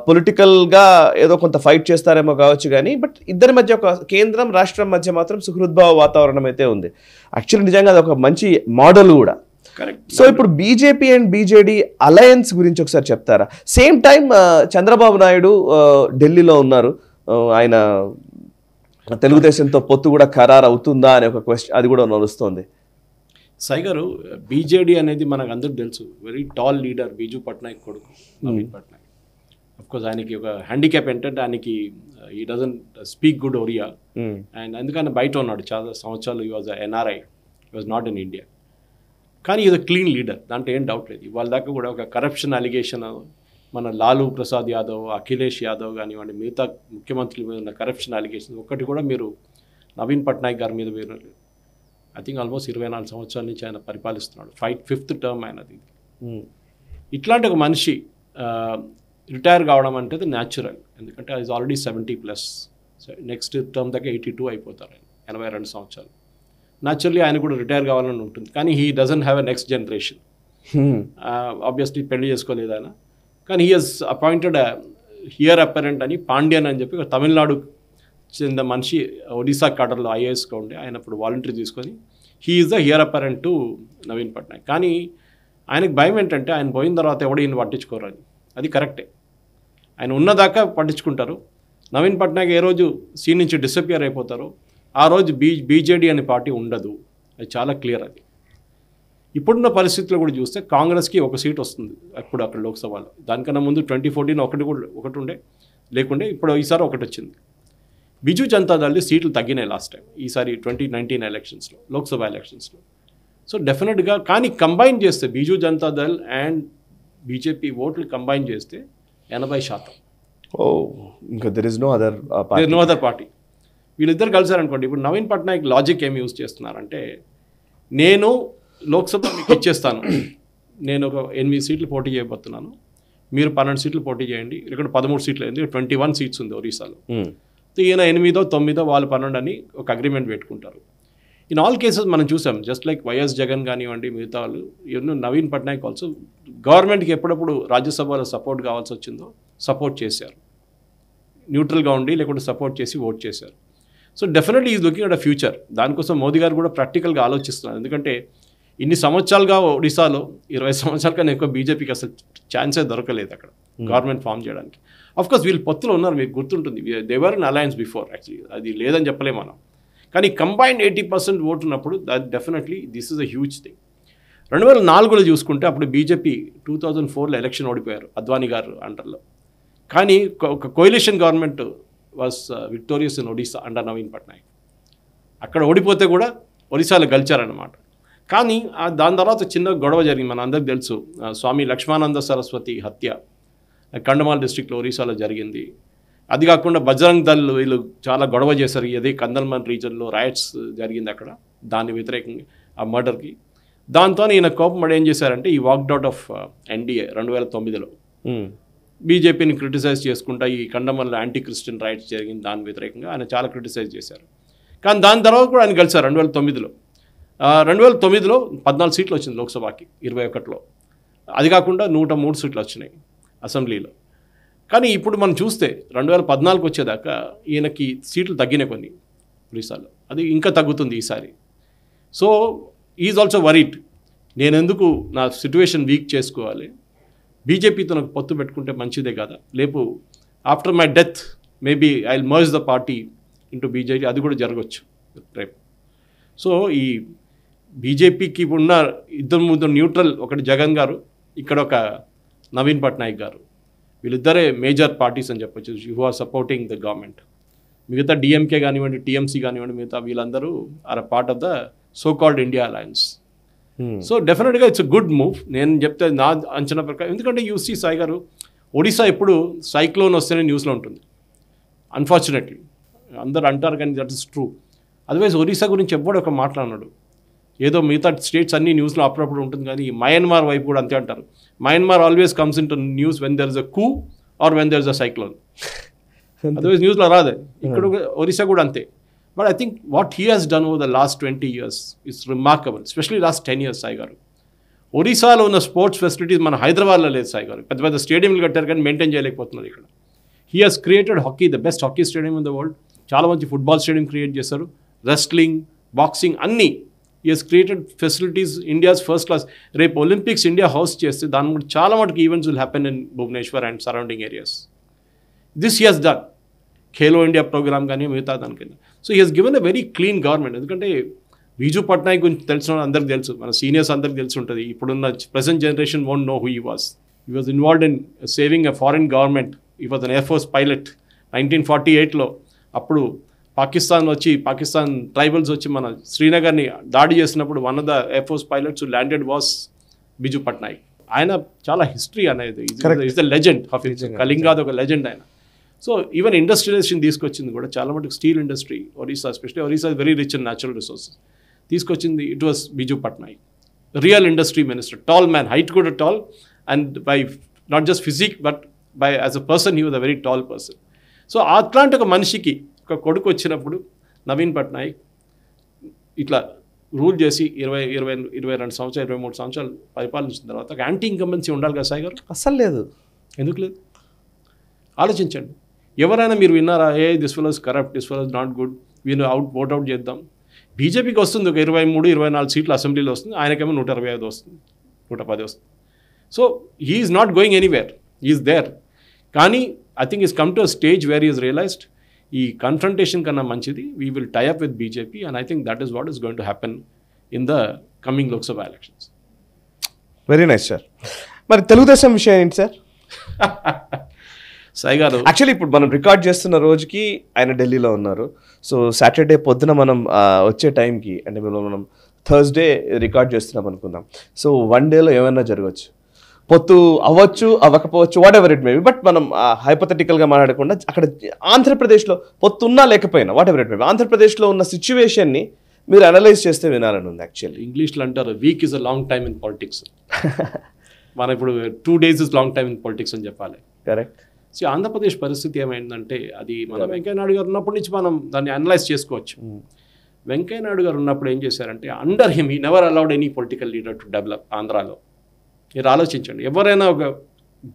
పొలిటికల్గా ఏదో కొంత ఫైట్ చేస్తారేమో కావచ్చు కానీ బట్ ఇద్దరి మధ్య ఒక కేంద్రం రాష్ట్రం మధ్య మాత్రం సుహృద్భావ వాతావరణం అయితే ఉంది యాక్చువల్లీ నిజంగా అది ఒక మంచి మోడల్ కూడా కరెక్ట్ సో ఇప్పుడు బీజేపీ అండ్ బీజేడీ అలయన్స్ గురించి ఒకసారి చెప్తారా same time uh, Chandrababu Naidu uh, ఢిల్లీలో ఉన్నారు uh, ఆయన తెలుగుదేశంతో పొత్తు కూడా ఖరారు అవుతుందా అనే ఒక క్వశ్చన్ అది కూడా నడుస్తుంది సై గారు బీజేడీ అనేది మనకు అందరికి తెలుసు very tall leader Biju Patnaik కొడుకు నవీన్ hmm. పట్నాయక్ కోర్స్ ఆయనకి ఒక హ్యాండిక్యాప్ ఏంటంటే ఆయనకి he doesn't speak good Oriya and అందుకని బయట ఉన్నాడు చాలా సంవత్సరాలు he was NRI was not in India కానీ ఇది క్లీన్ లీడర్ దాంట్లో ఏం డౌట్ లేదు ఇవాళ దాకా కూడా ఒక కరప్షన్ అలిగేషన్ మన లాలూ ప్రసాద్ యాదవ్ అఖిలేష్ యాదవ్ కానివ్వండి మిగతా ముఖ్యమంత్రుల మీద ఉన్న కరప్షన్ అలిగేషన్ ఒక్కటి కూడా మీరు నవీన్ పట్నాయక్ గారి మీద మీరు ఐ థింక్ ఆల్మోస్ట్ ఇరవై నాలుగు సంవత్సరాల నుంచి ఆయన పరిపాలిస్తున్నాడు ఫైవ్ ఫిఫ్త్ టర్మ్ ఆయనది hmm. ఇట్లాంటి ఒక మనిషి రిటైర్ కావడం అంటే న్యాచురల్ ఎందుకంటే already seventy plus next term దాకా ఎయిటీ టూ అయిపోతారు ఎనభై రెండు సంవత్సరాలు న్యాచురల్లీ ఆయన కూడా రిటైర్ కావాలని ఉంటుంది కానీ he doesn't have a next generation obviously పెళ్లి చేసుకోలేదు ఆయన కానీ he has appointed heir apparent అని పాండ్యన్ అని చెప్పి తమిళనాడు చెంద మనిషి ఒడిశా కాడర్లో ఐఏఎస్గా ఉండే ఆయన ఇప్పుడు వాలంటీర్ తీసుకొని he is the heir apparent to Naveen Patnaik కానీ ఆయనకు భయం ఏంటంటే ఆయన పోయిన తర్వాత ఎవడు ఈయన పట్టించుకోరు అని అది కరెక్టే ఆయన ఉన్నదాకా పట్టించుకుంటారు నవీన్ పట్నాయక్ ఏ రోజు సీన్ నుంచి డిసపియర్ అయిపోతారు ఆ రోజు బీ బీజేడీ అనే పార్టీ ఉండదు అది చాలా క్లియర్ అది ఇప్పుడున్న పరిస్థితుల్లో కూడా చూస్తే కాంగ్రెస్కి ఒక సీట్ వస్తుంది అప్పుడు అక్కడ లోక్సభలో దానికన్నా ముందు ట్వంటీ ఫోర్టీన్ ఒకటి కూడా ఒకటి ఉండే లేకుండే ఇప్పుడు ఈసారి ఒకటి వచ్చింది బిజు జనతాదళ్ సీట్లు తగ్గినాయి లాస్ట్ టైం ఈసారి ట్వంటీ నైన్టీన్ ఎలక్షన్స్లో లోక్సభ ఎలక్షన్స్లో సో డెఫినెట్గా కానీ కంబైన్ చేస్తే బీజు జనతాదళ్ అండ్ బీజేపీ ఓట్లు కంబైన్ చేస్తే ఎనభై శాతం ఓ ఇంకా there is no other no other party వీళ్ళిద్దరు కలిసారనుకోండి ఇప్పుడు నవీన్ పట్నాయక్ లాజిక్ ఏమి యూజ్ చేస్తున్నారంటే నేను లోక్సభ మీకు ఇచ్చేస్తాను నేను ఒక ఎనిమిది సీట్లు పోటీ చేయబోతున్నాను మీరు పన్నెండు సీట్లు పోటీ చేయండి ఇక్కడ పదమూడు సీట్లు అయింది ట్వంటీ వన్ సీట్స్ ఉంది ఒరిస్సాలో ఈయన ఎనిమిదో తొమ్మిదో వాళ్ళు పన్నెండు అని ఒక అగ్రిమెంట్ పెట్టుకుంటారు ఇన్ ఆల్ కేసెస్ మనం చూసాం జస్ట్ లైక్ వైఎస్ జగన్ కానివ్వండి మిగతా వాళ్ళు ఎన్నో నవీన్ పట్నాయక్ ఆల్సో గవర్నమెంట్కి ఎప్పుడప్పుడు రాజ్యసభలో సపోర్ట్ కావాల్సి వచ్చిందో సపోర్ట్ చేశారు న్యూట్రల్గా ఉండి లేకుంటే సపోర్ట్ చేసి ఓట్ చేశారు so definitely is looking at a future దానికోసం మోదీ గారు కూడా ప్రాక్టికల్గా ఆలోచిస్తున్నారు ఎందుకంటే ఇన్ని సంవత్సరాలుగా ఒడిశాలో ఇరవై సంవత్సరాల కన్నా ఎక్కువ బీజేపీకి అసలు ఛాన్సే దొరకలేదు అక్కడ గవర్నమెంట్ hmm. ఫామ్ చేయడానికి అఫ్కోర్స్ వీళ్ళు పొత్తులు ఉన్నారు మీకు గుర్తుంటుంది they were in alliance before actually అది లేదని చెప్పలేము మనం కానీ కంబైన్డ్ ఎయిటీ పర్సెంట్ ఓటు ఉన్నప్పుడు that definitely this is a huge thing రెండు వేల నాలుగులో చూసుకుంటే అప్పుడు బీజేపీ టూ థౌజండ్ ఫోర్లో ఎలక్షన్ ఓడిపోయారు అద్వానీ గారు అండర్లో కానీ ఒక coalition government was victorious in Odisha under Naveen Patnaik అక్కడ ఓడిపోతే కూడా ఒడిశాలో గెలిచారనమాట కానీ దాని తర్వాత చిన్న గొడవ జరిగింది మన అందరికి తెలుసు స్వామి లక్ష్మానంద సరస్వతి హత్య కండమాల్ డిస్టిక్లో ఒరిస్సాలో జరిగింది అది కాకుండా బజరంగ్ దళ్ వీళ్ళు చాలా గొడవ చేశారు ఇది కందల్మన్ రీజన్లో రైట్స్ జరిగింది అక్కడ దాన్ని వ్యతిరేకంగా ఆ మర్డర్కి దాంతో ఈయన కోపం ఏం చేశారంటే ఈ వాక్డౌట్ ఆఫ్ ఎన్డీఏ రెండు వేల తొమ్మిదిలో బీజేపీని క్రిటిసైజ్ చేసుకుంటా ఈ ఖండమల్లో యాంటీ క్రిస్టియన్ రైట్స్ జరిగింది దాని వ్యతిరేకంగా ఆయన చాలా క్రిటిసైజ్ చేశారు కానీ దాని తర్వాత కూడా ఆయన కలిశారు రెండు వేల తొమ్మిదిలో రెండు వేల తొమ్మిదిలో పద్నాలుగు సీట్లు వచ్చింది లోక్సభకి ఇరవై ఒకటిలో అది కాకుండా నూట మూడు సీట్లు వచ్చినాయి అసెంబ్లీలో కానీ ఇప్పుడు మనం చూస్తే రెండు వేల పద్నాలుగు వచ్చేదాకా ఈయనకి సీట్లు తగ్గినాయి కొన్ని ఒడిశాలో అది ఇంకా తగ్గుతుంది ఈసారి సో ఈజ్ ఆల్సో వరీడ్ నేను ఎందుకు నా సిట్యువేషన్ వీక్ చేసుకోవాలి బీజేపీతో నాకు పొత్తు పెట్టుకుంటే మంచిదే కదా లేపు after my death maybe I will merge the party into BJP అది కూడా జరగవచ్చు రేపు సో ఈ బీజేపీకి ఉన్న ఇద్దరు ముద్దరు న్యూట్రల్ ఒకటి జగన్ గారు ఇక్కడ ఒక నవీన్ పట్నాయక్ గారు వీళ్ళిద్దరే మేజర్ పార్టీస్ అని చెప్పొచ్చు you are supporting the government మిగతా డిఎంకే కానివ్వండి టీఎంసీ కానివ్వండి మిగతా వీళ్ళందరూ are a part of the so called India alliance so డెఫినెట్గా ఇట్స్ గుడ్ మూవ్ నేను చెప్తే నా అంచనా ప్రకారం ఎందుకంటే సీ సాయి గారు ఒడిశా ఎప్పుడు సైక్లోన్ వస్తేనే న్యూస్లో ఉంటుంది అన్ఫార్చునేట్లీ అందరు అంటారు కానీ that is true otherwise Orissa గురించి ఎప్పుడు ఒక మాట్లాడినాడు ఏదో మిగతా స్టేట్స్ అన్ని న్యూస్లో అప్పుడప్పుడు ఉంటుంది కానీ మయన్మార్ వైపు కూడా అంతే అంటారు Myanmar always comes into news when there is a coup or when there is a cyclone otherwise న్యూస్లో రాదే ఇక్కడ hmm. ఒరిస్సా కూడా అంతే but I think what he has done over the last twenty years it's remarkable specially last ten years Sai garu ఒరిస్సాలో ఉన్న sports facilities మన హైదరాబాద్లో లేదు సాయి గారు పెద్ద పెద్ద స్టేడియంలు కట్టారు కానీ మెయింటైన్ చేయలేకపోతున్నారు ఇక్కడ he has created hockey the best hockey stadium in the world చాలా మంచి ఫుట్బాల్ స్టేడియం క్రియేట్ చేశారు రెస్లింగ్ బాక్సింగ్ అన్నీ ఈ has created facilities India's first class రేపు ఒలింపిక్స్ ఇండియా హౌస్ చేస్తే దాని కూడా చాలా మటుకు events will happen in Bhubaneswar and surrounding areas this he has done Khelo India programme కానీ మిగతా దానికైనా so he has given a very clean government ఎందుకంటే బీజు పట్నాయక్ గురించి తెలిసిన అందరికి తెలుసు మన సీనియర్స్ అందరికి తెలిసి ఉంటుంది ఇప్పుడున్న present generation won't know who he was he was involved in saving a foreign government he was an air force force pilot nineteen forty ఎయిట్లో అప్పుడు పాకిస్తాన్ వచ్చి పాకిస్తాన్ ట్రైబల్స్ వచ్చి మన శ్రీనగర్ని దాడి చేసినప్పుడు one of the air force force pilots landed was Biju Patnaik ఆయన చాలా హిస్టరీ అనేది ఇస్ ద లెజెండ్ కళింగాద్ ఒక లెజెండ్ ఆయన సో ఈవెన్ ఇండస్ట్రియలైజేషన్ తీసుకొచ్చింది కూడా చాలా మటుకు steel industry Orissa especially Orissa very rich in natural resources తీసుకొచ్చింది it was Biju Patnaik real industry minister tall man height కూడా tall and by not just physique but by as a person he was a very tall person so అట్లాంటి ఒక మనిషికి ఒక కొడుకు వచ్చినప్పుడు నవీన్ పట్నాయక్ ఇట్లా rule చేసి ఇరవై ఇరవై ఇరవై రెండు సంవత్సరాలు ఇరవై మూడు సంవత్సరాలు పరిపాలించిన తర్వాత ఒక యాంటీ ఇంకంబెన్సీ ఉండాలి కదా సాయి గారు అసలు లేదు ఎందుకు లేదు ఆలోచించండి ఎవరైనా మీరు విన్నారా hey this fellows corrupt this fellows not good వీళ్ళు అవుట్ అవుట్ చేద్దాం బీజేపీకి వస్తుంది ఒక ఇరవై మూడు ఇరవై నాలుగు సీట్లు అసెంబ్లీలో వస్తుంది ఆయనకేమో నూట ఇరవై ఐదు వస్తుంది నూట పది వస్తుంది so he's not going anywhere is there కానీ I think is come to a stage where is realised ఈ కన్ఫ్రంటేషన్ కన్నా మంచిది we will tie up with BJP and I think that is what is going to happen in the coming Lok Sabha elections very nice sir మరి తెలుగుదేశం విషయం ఏంటి sir [LAUGHS] Sai గారు actually ఇప్పుడు మనం record చేస్తున్న రోజుకి ఆయన ఢిల్లీలో ఉన్నారు సో సాటర్డే పొద్దున మనం వచ్చే టైంకి అంటే మనం థర్స్డే రికార్డ్ చేస్తున్నాం అనుకుందాం సో వన్ డేలో ఏమైనా జరగవచ్చు పొత్తు అవ్వచ్చు అవ్వకపోవచ్చు whatever it may be but మనం హైపథెటికల్గా మాట్లాడకుండా అక్కడ ఆంధ్రప్రదేశ్లో పొత్తు ఉన్నా లేకపోయినా వాట్ ఎవర్ ఇట్ మేబీ ఆంధ్రప్రదేశ్లో ఉన్న సిచ్యువేషన్ని మీరు అనలైజ్ చేస్తే వినాలని ఉంది యాక్చువల్లీ ఇంగ్లీష్లో అంటారు week is a long time in politics మనం ఇప్పుడు two days is long time in politics అని చెప్పాలి కరెక్ట్ సో ఆంధ్రప్రదేశ్ పరిస్థితి ఏమైందంటే అది వెంకయ్య వెంకయ్యనాయుడు గారు ఉన్నప్పటి నుంచి మనం దాన్ని అనలైజ్ చేసుకోవచ్చు వెంకయ్యనాయుడు గారు ఉన్నప్పుడు ఏం చేశారంటే under him he never allowed any political leader to develop ఆంధ్రాలో మీరు ఆలోచించండి ఎవరైనా ఒక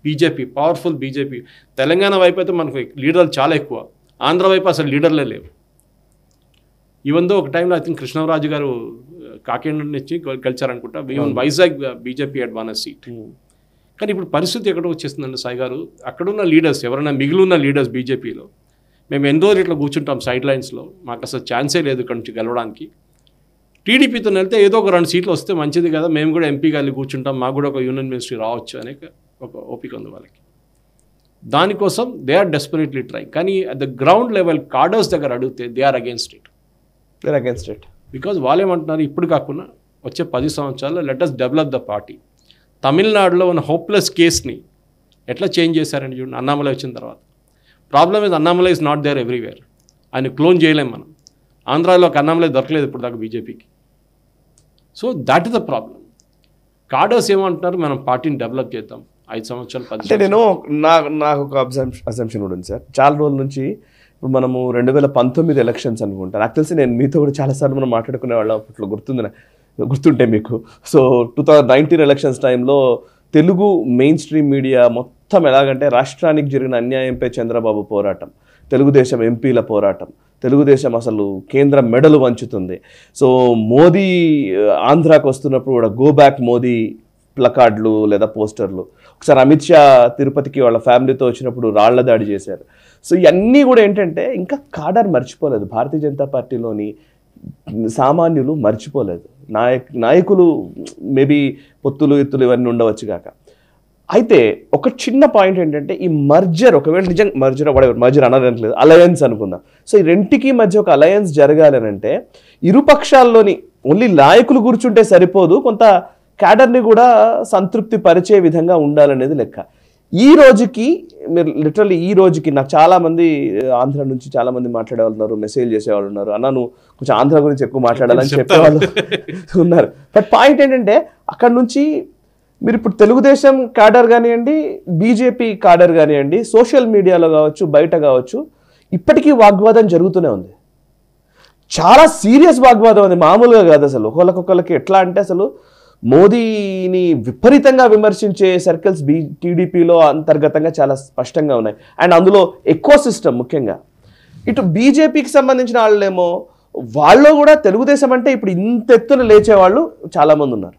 బీజేపీ పవర్ఫుల్ బీజేపీ తెలంగాణ వైపు అయితే మనకు లీడర్లు చాలా ఎక్కువ ఆంధ్ర వైపు అసలు లీడర్లే లేవు ఈవెన్ దో ఒక టైంలో ఐ థింక్ కృష్ణరాజు గారు కాకినాడ నుంచి గెలిచారనుకుంటా even Vizag BJP advance seat కానీ ఇప్పుడు పరిస్థితి ఎక్కడ వచ్చేస్తుందండి సాయి గారు అక్కడున్న లీడర్స్ ఎవరైనా మిగిలిన లీడర్స్ బీజేపీలో మేము ఎన్ని రోజులు ఇట్లా కూర్చుంటాం సైడ్ లైన్స్లో మాకు అసలు ఛాన్సే లేదు ఇక్కడ నుంచి గెలవడానికి టీడీపీతో వెళ్తే ఏదో ఒక రెండు సీట్లు వస్తే మంచిది కదా మేము కూడా ఎంపీ గారిని కూర్చుంటాం మాకు కూడా ఒక యూనియన్ మినిస్ట్రీ రావచ్చు అనే ఒక ఓపిక ఉంది వాళ్ళకి దానికోసం దే ఆర్ డెస్పరేట్లీ ట్రై కానీ at the ground level cadres దగ్గర అడిగితే they are against it they are against it because వాళ్ళేమంటున్నారు ఇప్పుడు కాకుండా వచ్చే పది సంవత్సరాల్లో లెటస్ డెవలప్ ద పార్టీ తమిళనాడులో ఉన్న హోప్లెస్ కేస్ని ఎట్లా చేంజ్ చేశారని చూడండి అన్నామలై వచ్చిన తర్వాత problem is Annamalai is not there everywhere ఆయన క్లోన్ చేయలేం మనం ఆంధ్రాలో ఒక అన్నామలై దొరకలేదు ఇప్పుడు దాకా బీజేపీకి so that is the problem cadres ఏమంటున్నారు మనం పార్టీని డెవలప్ చేద్దాం ఐదు సంవత్సరాలు అంటే నేను నాకు నాకు ఒక అసెంప్షన్ కూడా ఉంది సార్ చాలా రోజుల నుంచి ఇప్పుడు మనము రెండు వేల పంతొమ్మిది ఎలక్షన్స్ అనుకుంటారు నాకు తెలిసి నేను మీతో కూడా చాలాసార్లు మనం మాట్లాడుకునే వాళ్ళం అప్పట్లో గుర్తుంది గుర్తుంటే మీకు so two thousand nineteen elections టైంలో తెలుగు మెయిన్ స్ట్రీమ్ మీడియా మొత్తం ఎలాగంటే రాష్ట్రానికి జరిగిన అన్యాయంపై చంద్రబాబు పోరాటం తెలుగుదేశం ఎంపీల పోరాటం తెలుగుదేశం అసలు కేంద్ర మెడలు వంచుతుంది సో మోదీ ఆంధ్రాకు వస్తున్నప్పుడు కూడా గో బ్యాక్ మోదీ ప్లకార్డులు లేదా పోస్టర్లు ఒకసారి అమిత్ షా తిరుపతికి వాళ్ళ ఫ్యామిలీతో వచ్చినప్పుడు రాళ్ల దాడి చేశారు సో ఇవన్నీ కూడా ఏంటంటే ఇంకా కాడర్ మర్చిపోలేదు భారతీయ జనతా పార్టీలోని సామాన్యులు మర్చిపోలేదు నాయక్ నాయకులు మేబీ పొత్తులు ఎత్తులు ఇవన్నీ ఉండవచ్చు కాక అయితే ఒక చిన్న పాయింట్ ఏంటంటే ఈ మర్జర్ ఒకవేళ నిజంగా మర్జర్ వాడేవారు మర్జర్ లేదు అలయన్స్ అనుకుందాం సో ఈ రెంటికి మధ్య ఒక అలయన్స్ జరగాలి అంటే ఇరుపక్షాల్లోని ఓన్లీ నాయకులు కూర్చుంటే సరిపోదు కొంత క్యాడర్ని కూడా సంతృప్తి పరిచే విధంగా ఉండాలనేది లెక్క ఈ రోజుకి మీరు లిటరల్లీ ఈ రోజుకి నాకు చాలామంది ఆంధ్ర నుంచి చాలామంది మాట్లాడేవాళ్ళు ఉన్నారు మెసేజ్ చేసేవాళ్ళు ఉన్నారు అన్న నువ్వు కొంచెం ఆంధ్ర గురించి ఎక్కువ మాట్లాడాలని చెప్పేవాళ్ళు ఉన్నారు బట్ పాయింట్ ఏంటంటే అక్కడ నుంచి మీరు ఇప్పుడు తెలుగుదేశం కాడర్ కానివ్వండి బీజేపీ కాడర్ కానివ్వండి సోషల్ మీడియాలో కావచ్చు బయట కావచ్చు ఇప్పటికీ వాగ్వాదం జరుగుతూనే ఉంది చాలా సీరియస్ వాగ్వాదం ఉంది మామూలుగా కాదు అసలు ఒకళ్ళకొకళ్ళకి ఎట్లా అంటే అసలు మోదీని విపరీతంగా విమర్శించే సర్కిల్స్ బీ టీడీపీలో అంతర్గతంగా చాలా స్పష్టంగా ఉన్నాయి అండ్ అందులో ఎక్కువ సిస్టమ్ ముఖ్యంగా ఇటు బీజేపీకి సంబంధించిన వాళ్ళేమో వాళ్ళు కూడా తెలుగుదేశం అంటే ఇప్పుడు ఇంత ఎత్తున లేచేవాళ్ళు చాలామంది ఉన్నారు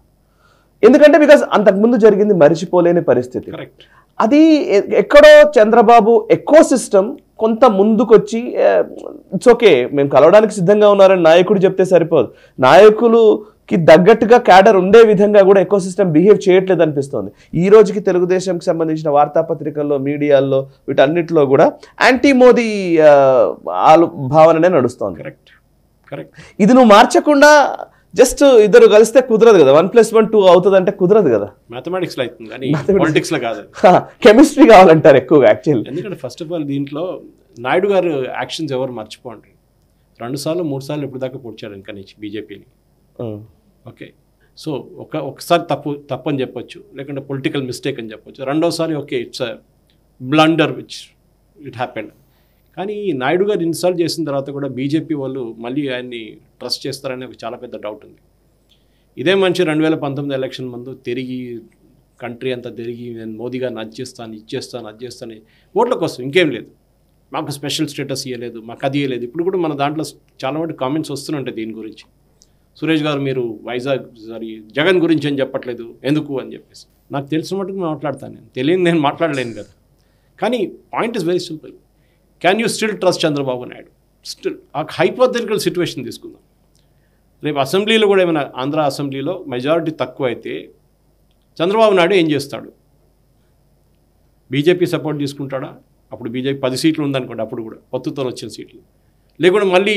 ఎందుకంటే బికాజ్ అంతకుముందు జరిగింది మరిచిపోలేని పరిస్థితి అది ఎక్కడో చంద్రబాబు ఎక్కో సిస్టమ్ కొంత ముందుకొచ్చి ఇట్స్ ఓకే మేము కలవడానికి సిద్ధంగా ఉన్నారని నాయకుడు చెప్తే సరిపోదు నాయకులుకి తగ్గట్టుగా క్యాడర్ ఉండే విధంగా కూడా ఎక్కువ సిస్టమ్ బిహేవ్ చేయట్లేదు అనిపిస్తోంది ఈ రోజుకి తెలుగుదేశంకి సంబంధించిన వార్తాపత్రికల్లో మీడియాల్లో వీటన్నిటిలో కూడా యాంటీ మోదీ భావననే నడుస్తోంది కరెక్ట్ కరెక్ట్ ఇది నువ్వు మార్చకుండా జస్ట్ ఇద్దరు కలిస్తే కుదరదు కదా వన్ ప్లస్ వన్ టూ అవుతుంది అంటే కుదరదు కదా మ్యాథమెటిక్స్ అవుతుంది కానీ లో కాదు కెమిస్ట్రీ [LAUGHS] కావాలంటారు ఎక్కువగా యాక్చువల్లీ ఎందుకంటే ఫస్ట్ ఆఫ్ ఆల్ దీంట్లో నాయుడు గారు యాక్షన్స్ ఎవరు మర్చిపోండి రెండు సార్లు మూడు సార్లు ఇప్పుడు దాకా పొడిచారు ఇంకా నుంచి బీజేపీని ఓకే సో ఒక ఒకసారి తప్పు తప్పు అని చెప్పొచ్చు లేకుంటే పొలిటికల్ మిస్టేక్ అని చెప్పొచ్చు రెండోసారి okay it's blunder which it happened కానీ ఈ నాయుడు గారు ఇన్స్టాల్ చేసిన తర్వాత కూడా బీజేపీ వాళ్ళు మళ్ళీ ఆయన్ని ట్రస్ట్ చేస్తారనే ఒక చాలా పెద్ద డౌట్ ఉంది ఇదే మంచి రెండు వేల పంతొమ్మిది ఎలక్షన్ ముందు తిరిగి కంట్రీ అంతా తిరిగి నేను మోదీ గారిని అది చేస్తాను ఇది చేస్తాను అది చేస్తాను ఓట్ల కోసం ఇంకేం లేదు మాకు స్పెషల్ స్టేటస్ ఇవ్వలేదు మాకు అది ఇవ్వలేదు ఇప్పుడు కూడా మన దాంట్లో చాలా మంది కామెంట్స్ వస్తుంటాయి దీని గురించి సురేష్ గారు మీరు వైజాగ్ సారీ జగన్ గురించి ఏం చెప్పట్లేదు ఎందుకు అని చెప్పేసి నాకు తెలిసిన మటుకు మాట్లాడతాను నేను తెలియని నేను మాట్లాడలేను కదా కానీ point is very simple can you still trust Chandrababu Naidu still ఆ హైపోథెటికల్ సిచ్యువేషన్ తీసుకుందాం రేపు అసెంబ్లీలో కూడా ఏమైనా ఆంధ్ర అసెంబ్లీలో మెజారిటీ తక్కువ అయితే చంద్రబాబు నాయుడు ఏం చేస్తాడు బీజేపీ సపోర్ట్ తీసుకుంటాడా అప్పుడు బీజేపీ పది సీట్లు ఉందనుకోండి అప్పుడు కూడా పొత్తుతో వచ్చిన సీట్లు లేకుండా మళ్ళీ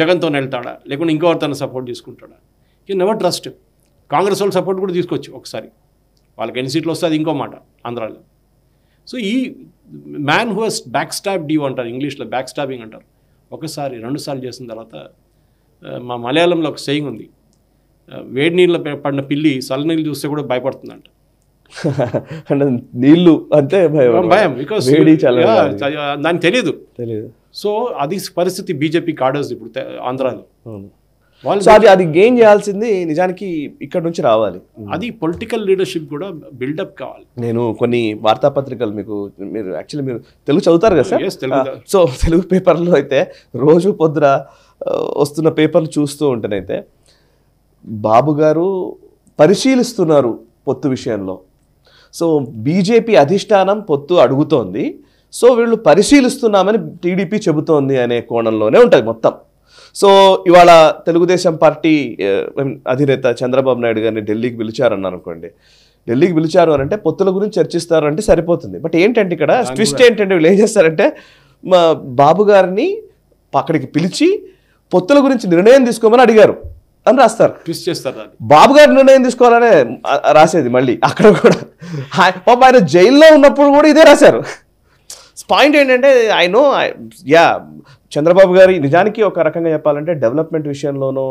జగన్తో వెళ్తాడా లేకుండా ఇంకోవరితో సపోర్ట్ తీసుకుంటాడా ఈ నెవర్ ట్రస్ట్ కాంగ్రెస్ వాళ్ళు సపోర్ట్ కూడా తీసుకోవచ్చు ఒకసారి వాళ్ళకి ఎన్ని సీట్లు వస్తే అది ఇంకో మాట ఆంధ్రాలో సో ఈ man has back stab due అంటారు ఇంగ్లీష్లో బ్యాక్ స్టాబింగ్ అంటారు ఒకసారి రెండుసార్లు చేసిన తర్వాత మా మలయాళంలో ఒక సెయింగ్ ఉంది వేడి నీళ్ళ పడిన పిల్లి చల్ల నీళ్ళు చూస్తే కూడా భయపడుతుందంట [LAUGHS] అంటే నీళ్ళు అంతే భయం భయం బికాస్ దానికి తెలియదు తెలియదు సో అది పరిస్థితి బీజేపీ కాడర్స్ ఇప్పుడు ఆంధ్రాలో సో అది అది గెయిన్ చేయాల్సింది నిజానికి ఇక్కడ నుంచి రావాలి hmm. అది పొలిటికల్ లీడర్షిప్ కూడా బిల్డప్ కావాలి నేను కొన్ని వార్తాపత్రికలు మీకు మీరు యాక్చువల్లీ మీరు తెలుగు చదువుతారు కదా సార్ సో తెలుగు పేపర్లో అయితే రోజు పొద్దున వస్తున్న పేపర్లు చూస్తూ ఉంటేనైతే బాబు గారు పరిశీలిస్తున్నారు పొత్తు విషయంలో సో బీజేపీ అధిష్టానం పొత్తు అడుగుతోంది సో వీళ్ళు పరిశీలిస్తున్నామని టీడీపీ చెబుతోంది అనే కోణంలోనే ఉంటుంది మొత్తం సో ఇవాళ తెలుగుదేశం పార్టీ అధినేత చంద్రబాబు నాయుడు గారిని ఢిల్లీకి పిలిచారన్నారు అనుకోండి ఢిల్లీకి పిలిచారు అని అంటే పొత్తుల గురించి చర్చిస్తారు అంటే సరిపోతుంది బట్ ఏంటంటే ఇక్కడ ట్విస్ట్ ఏంటంటే వీళ్ళు ఏం చేస్తారంటే మా బాబు గారిని అక్కడికి పిలిచి పొత్తుల గురించి నిర్ణయం తీసుకోమని అడిగారు అని రాస్తారు ట్విస్ట్ చేస్తారు బాబు గారి నిర్ణయం తీసుకోవాలనే రాసేది మళ్ళీ అక్కడ కూడా పాప ఆయన జైల్లో ఉన్నప్పుడు కూడా ఇదే రాశారు పాయింట్ ఏంటంటే ఐ నో యా చంద్రబాబు గారి నిజానికి ఒక రకంగా చెప్పాలంటే డెవలప్మెంట్ విషయంలోనూ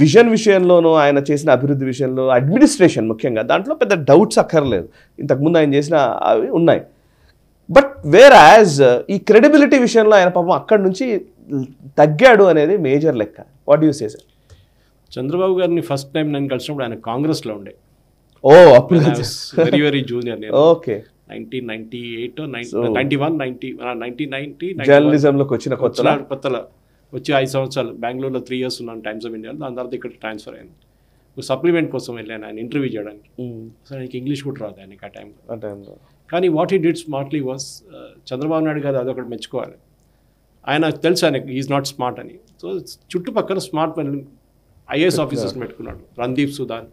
విజన్ విషయంలోనూ ఆయన చేసిన అభివృద్ధి విషయంలో అడ్మినిస్ట్రేషన్ ముఖ్యంగా దాంట్లో పెద్ద డౌట్స్ అక్కర్లేదు ఇంతకుముందు ఆయన చేసిన అవి ఉన్నాయి బట్ వేర్ యాజ్ uh, ఈ క్రెడిబిలిటీ విషయంలో ఆయన పాపం అక్కడి నుంచి తగ్గాడు అనేది మేజర్ లెక్క వాట్ యూస్ చేసే చంద్రబాబు గారిని ఫస్ట్ టైం నేను కలిసినప్పుడు ఆయన కాంగ్రెస్లో ఉండే ఓ oh, అప్పుడు very very junior okay nineteen ninety eight ninety one ninety nineteen ninety వచ్చిన కొత్త కొత్తలో వచ్చి ఐదు సంవత్సరాలు బెంగళూరులో త్రీ ఇయర్స్ ఉన్నాను టైమ్స్ ఆఫ్ ఇండియాలో దాని తర్వాత ఇక్కడ ట్రాన్స్ఫర్ అయింది సప్లిమెంట్ కోసం వెళ్ళాను ఆయన ఇంటర్వ్యూ చేయడానికి సో ఆయనకి ఇంగ్లీష్ కూడా రాదు ఆయనకి ఆ టైంలో ఆ టైంలో కానీ what he did smartly was Chandrababu Naidu garu ఒకటి మెచ్చుకోవాలి ఆయన తెలుసు ఆయనకి ఈజ్ నాట్ స్మార్ట్ అని సో చుట్టుపక్కల స్మార్ట్ ఐఏఎస్ ఆఫీసర్స్ పెట్టుకున్నాడు రందీప్ సుధాన్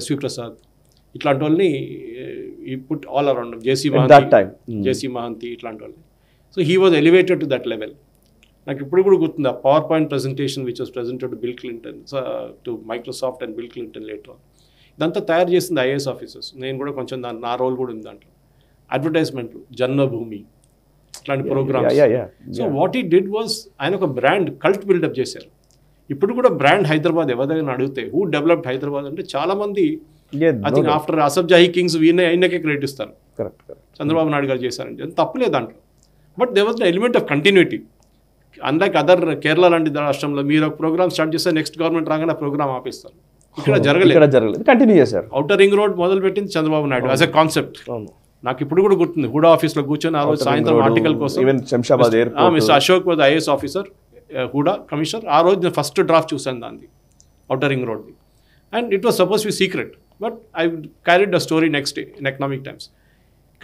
ఎస్వి ప్రసాద్ ఇట్లాంటి వాళ్ళని put all around JC Mohanty JC Mohanty ఇట్లాంటి వాళ్ళని so he was elevated to that level నాకు ఇప్పుడు కూడా గుర్తుంది ఆ power point presentation which was presented Bill Clinton to Microsoft and Bill Clinton later ఇదంతా తయారు చేసింది ఐఏఎస్ ఆఫీసర్స్ నేను కూడా కొంచెం దాని నా రోల్ కూడా ఉంది దాంట్లో అడ్వర్టైజ్మెంట్లు జన్మభూమి ఇట్లాంటి programmes so what he did was ఆయన ఒక బ్రాండ్ కల్ట్ బిల్డప్ చేశారు ఇప్పుడు కూడా బ్రాండ్ హైదరాబాద్ ఎవరిదైనా అడిగితే హూ డెవలప్డ్ హైదరాబాద్ అంటే చాలామంది ఆఫ్టర్ అసఫ్ జాహీ కింగ్స్ వీళ్ళే ఆయనకే క్రెడిట్ ఇస్తారు కరెక్ట్ చంద్రబాబు నాయుడు గారు చేశారంటే తప్పలేదు దాంట్లో but they was element of continuity అందాక అదర్ కేరళ లాంటి రాష్ట్రంలో మీరు ఒక ప్రోగ్రామ్ స్టార్ట్ చేస్తే నెక్స్ట్ గవర్నమెంట్ రాగానే ప్రోగ్రామ్ ఆపిస్తారు hmm. ఇక్కడ జరగలేదు జరగలేదు కంటిన్యూ చేశారు అవుటర్ రింగ్ రోడ్ మొదలు పెట్టింది Chandrababu Naidu as a concept నాకు ఇప్పుడు కూడా గుర్తుంది హుడా ఆఫీస్లో కూర్చొని ఆ రోజు సాయంత్రం ఆర్టికల్ కోసం మిస్టర్ అశోక్ వద్ద ఐఏఎస్ ఆఫీసర్ హుడా కమిషనర్ ఆ రోజు నేను ఫస్ట్ డ్రాఫ్ట్ చూశాను దాన్ని అవుటర్ రింగ్ రోడ్ది and it was suppose we secret but I carried the story next in Economic Times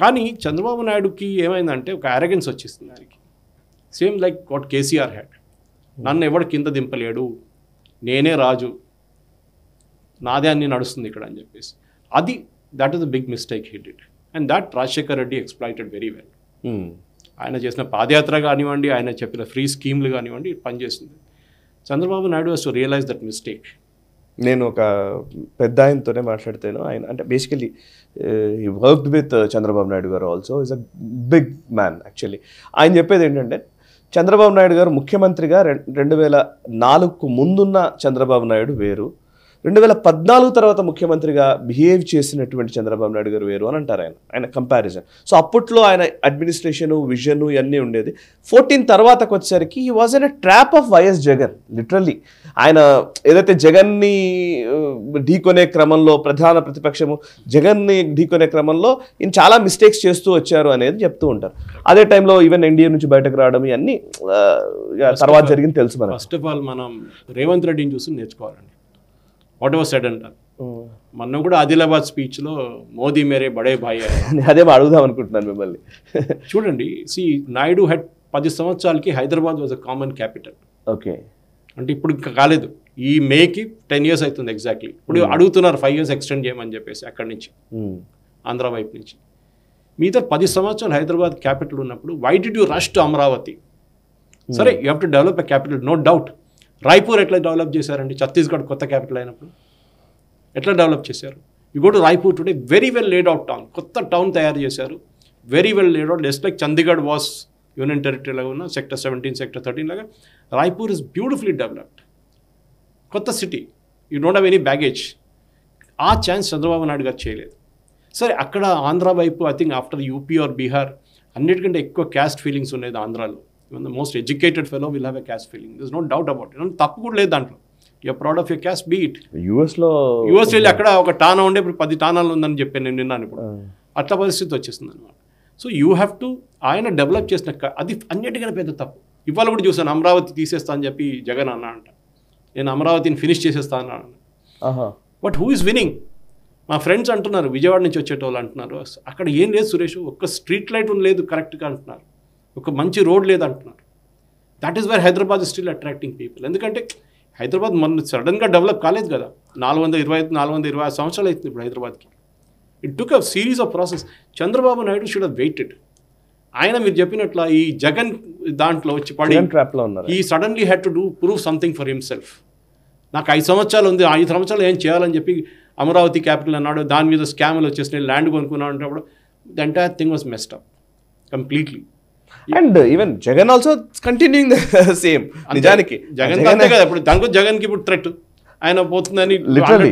కానీ చంద్రబాబు నాయుడుకి ఏమైందంటే ఒక అరగెన్స్ వచ్చేసింది దానికి same like what KCR had నన్ను ఎవడు కింద దింపలేడు నేనే రాజు నాదే అన్ని నడుస్తుంది ఇక్కడ అని చెప్పేసి అది that is the big mistake hit it and that Rajasekhar Reddy exploited very well ఆయన చేసిన పాదయాత్ర కానివ్వండి ఆయన చెప్పిన ఫ్రీ స్కీమ్లు కానివ్వండి పనిచేసింది Chandrababu Naidu has to realise that mistake నేను ఒక పెద్ద ఆయనతోనే మాట్లాడతాను ఆయన అంటే బేసికలీ ఈ work with Chandrababu Naidu garu also is a big man actually ఆయన చెప్పేది ఏంటంటే చంద్రబాబు నాయుడు గారు ముఖ్యమంత్రిగా రెండు వేల నాలుగుకు ముందున్న చంద్రబాబు నాయుడు వేరు రెండు వేల పద్నాలుగు తర్వాత ముఖ్యమంత్రిగా బిహేవ్ చేసినటువంటి చంద్రబాబు నాయుడు గారు వేరు అని అంటారు ఆయన ఆయన కంపారిజన్ సో అప్పట్లో ఆయన అడ్మినిస్ట్రేషను విజను ఇవన్నీ ఉండేది ఫోర్టీన్ తర్వాతకు వచ్చేసరికి ఈ was an a trap of YS Jagan literally ఆయన ఏదైతే జగన్ని uh, ఢీకొనే క్రమంలో ప్రధాన ప్రతిపక్షము జగన్ని ఢీకొనే క్రమంలో ఈయన చాలా మిస్టేక్స్ చేస్తూ వచ్చారు అనేది చెప్తూ ఉంటారు అదే టైంలో ఈవెన్ ఎన్డీఏ నుంచి బయటకు రావడం ఇవన్నీ uh, తర్వాత జరిగింది తెలుసు మనం ఫస్ట్ ఆఫ్ ఆల్ మనం రేవంత్ రెడ్డిని చూసి నేర్చుకోవాలండి వాట్ ఎవర్ సెడ్ అంట మొన్న కూడా ఆదిలాబాద్ స్పీచ్లో మోదీ మేరే బడే భాయ్ అదే అడుగుదాం అనుకుంటున్నాను మిమ్మల్ని చూడండి సి నాయుడు హెడ్ పది సంవత్సరాలకి Hyderabad was a common capital okay అంటే ఇప్పుడు ఇంకా కాలేదు ఈ మేకి టెన్ ఇయర్స్ అవుతుంది ఎగ్జాక్ట్లీ ఇప్పుడు hmm. అడుగుతున్నారు ఫైవ్ ఇయర్స్ ఎక్స్టెండ్ చేయమని చెప్పేసి అక్కడి నుంచి hmm. ఆంధ్ర వైపు నుంచి మిగతా పది సంవత్సరాలు హైదరాబాద్ క్యాపిటల్ ఉన్నప్పుడు why did you rush to Amaravati hmm. సరే you have to develop a capital no doubt Raipur ఎట్లా డెవలప్ చేశారండి ఛత్తీస్గఢ్ కొత్త క్యాపిటల్ అయినప్పుడు ఎట్లా డెవలప్ చేశారు you go to Raipur today very well laid out town కొత్త టౌన్ తయారు చేశారు very well laid out less like Chandigarh was union territory లాగా ఉన్న సెక్టర్ సెవెంటీన్ సెక్టర్ థర్టీన్ లాగా రాయ్పూర్ ఇస్ బ్యూటిఫుల్లీ డెవలప్డ్ కొత్త city you don't have any baggage ఆ chance Chandrababu Naidu garu చేయలేదు సరే అక్కడ ఆంధ్ర వైపు I think after UP or Bihar అన్నిటికంటే ఎక్కువ క్యాస్ట్ ఫీలింగ్స్ ఉండేది ఆంధ్రాలో even the most educated fellow will have a caste feeling this no doubt about it తప్పు కూడా లేదు దాంట్లో you proud of your caste beat యూఎస్లో యూఎస్ వెళ్ళి అక్కడ ఒక టానా ఉండే ఇప్పుడు పది టానాలు ఉందని చెప్పాను నేను నిన్న ఇప్పుడు అట్లా పరిస్థితి వచ్చేస్తుంది అనమాట సో యూ హ్యావ్ టు ఆయన డెవలప్ చేసిన అది అన్నిటికైనా పెద్ద తప్పు ఇవాళ కూడా చూసాను అమరావతి తీసేస్తా అని చెప్పి జగన్ అన్న అంట నేను అమరావతిని ఫినిష్ చేసేస్తా అన్నాను బట్ హూ ఇస్ వినింగ్ మా ఫ్రెండ్స్ అంటున్నారు విజయవాడ నుంచి వచ్చేటోళ్ళు అంటున్నారు అక్కడ ఏం లేదు సురేష్ ఒక్క స్ట్రీట్ లైట్ లేదు కరెక్ట్గా అంటున్నారు ఒక మంచి రోడ్ లేదంటున్నారు that is where Hyderabad still attracting people ఎందుకంటే హైదరాబాద్ మొన్న సడన్గా డెవలప్ కాలేదు కదా నాలుగు వందల ఇరవై నాలుగు వందల ఇరవై సంవత్సరాలు అవుతుంది ఇప్పుడు హైదరాబాద్కి it took a series of process Chandrababu Naidu should have waited ఆయన మీరు చెప్పినట్ల ఈ జగన్ దాంట్లో వచ్చి పడి ట్రాప్లో ఉన్నారు he suddenly had to do prove something for himself నాకు ఐదు సంవత్సరాలు ఉంది ఐదు సంవత్సరాలు ఏం చేయాలని చెప్పి అమరావతి క్యాపిటల్ అన్నాడు దాని మీద స్కామ్లు వచ్చేసినాయి ల్యాండ్ కొనుక్కున్నాడు అంటే the entire thing was messed up completely and even Jagan also continuing the same నిజానికి జగన్ కదా ఇప్పుడు దానికి కి ఇప్పుడు థ్రెట్ ఆయన పోతుందని లిటరలీ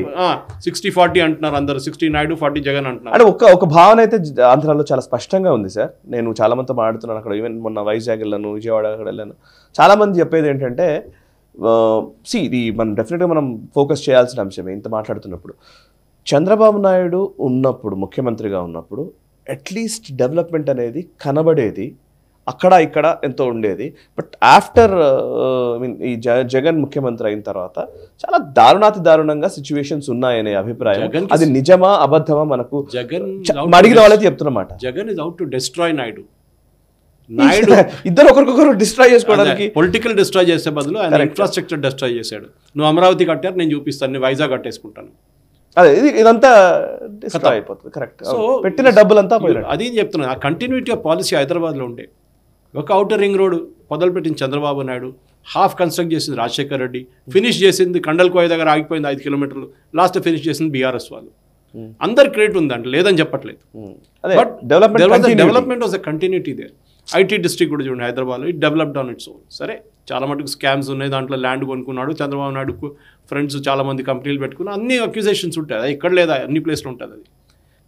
సిక్స్టీ ఫార్టీ అంటున్నారు అందరు సిక్స్టీ నాయుడు ఫార్టీ జగన్ అంటున్నారు అంటే ఒక ఒక భావన అయితే ఆంధ్రాలో చాలా స్పష్టంగా ఉంది సార్ నేను చాలా మందితో మాట్లాడుతున్నాను అక్కడ ఈవెన్ మొన్న వైజాగ్ వెళ్ళాను విజయవాడ అక్కడ వెళ్ళాను చాలా మంది చెప్పేది ఏంటంటే సి ఇది మనం డెఫినెట్గా మనం ఫోకస్ చేయాల్సిన అంశమే ఇంత మాట్లాడుతున్నప్పుడు చంద్రబాబు నాయుడు ఉన్నప్పుడు ముఖ్యమంత్రిగా ఉన్నప్పుడు అట్లీస్ట్ డెవలప్మెంట్ అనేది కనబడేది అక్కడ ఇక్కడ ఎంతో ఉండేది బట్ ఆఫ్టర్ ఐ మీన్ ఈ జగన్ ముఖ్యమంత్రి అయిన తర్వాత చాలా దారుణాతి దారుణంగా సిచ్యువేషన్స్ ఉన్నాయనే అభిప్రాయం అది నిజమా అబద్ధమా మనకు జగన్ అడిగిన వాళ్ళకి చెప్తున్నమాట Jagan is out to destroy Naidu Naidu [LAUGHS] ఇద్దరు ఒకరికొకరు డిస్ట్రాయ్ చేసుకోవడానికి పొలిటికల్ డిస్ట్రాయ్ చేసే బదులు ఆయన ఇన్ఫ్రాస్ట్రక్చర్ డిస్ట్రాయ్ చేశాడు నువ్వు అమరావతి కట్టారు నేను చూపిస్తాను నేను వైజాగ్ కట్టేసుకుంటాను అదే ఇది ఇదంతా అయిపోతుంది కరెక్ట్ సో పెట్టిన డబ్బులంతా అది చెప్తున్నాను ఆ కంటిన్యూటీ ఆఫ్ పాలసీ హైదరాబాద్లో ఉండే ఒక ఔటర్ రింగ్ రోడ్ మొదలుపెట్టింది చంద్రబాబు నాయుడు హాఫ్ కన్స్ట్రక్ట్ చేసింది రాజశేఖర్ రెడ్డి ఫినిష్ చేసింది కండల్కోయ దగ్గర ఆగిపోయింది ఐదు కిలోమీటర్లు లాస్ట్ ఫినిష్ చేసింది బీఆర్ఎస్ వాళ్ళు hmm. అందరు క్రెడిట్ ఉందంటే లేదని చెప్పట్లేదు బట్ డెవలప్మెంట్ వస్తే was a continuity they IT district కూడా చూడండి Hyderabad it developed on its own సరే చాలా మటుకు స్కామ్స్ ఉన్నాయి దాంట్లో ల్యాండ్ కొనుక్కున్నాడు చంద్రబాబు నాయుడు ఫ్రెండ్స్ చాలా మంది కంపెనీలు పెట్టుకుని అన్ని అక్యూజేషన్స్ ఉంటాయి అది ఎక్కడ లేదా అన్ని ప్లేస్లో ఉంటుంది అది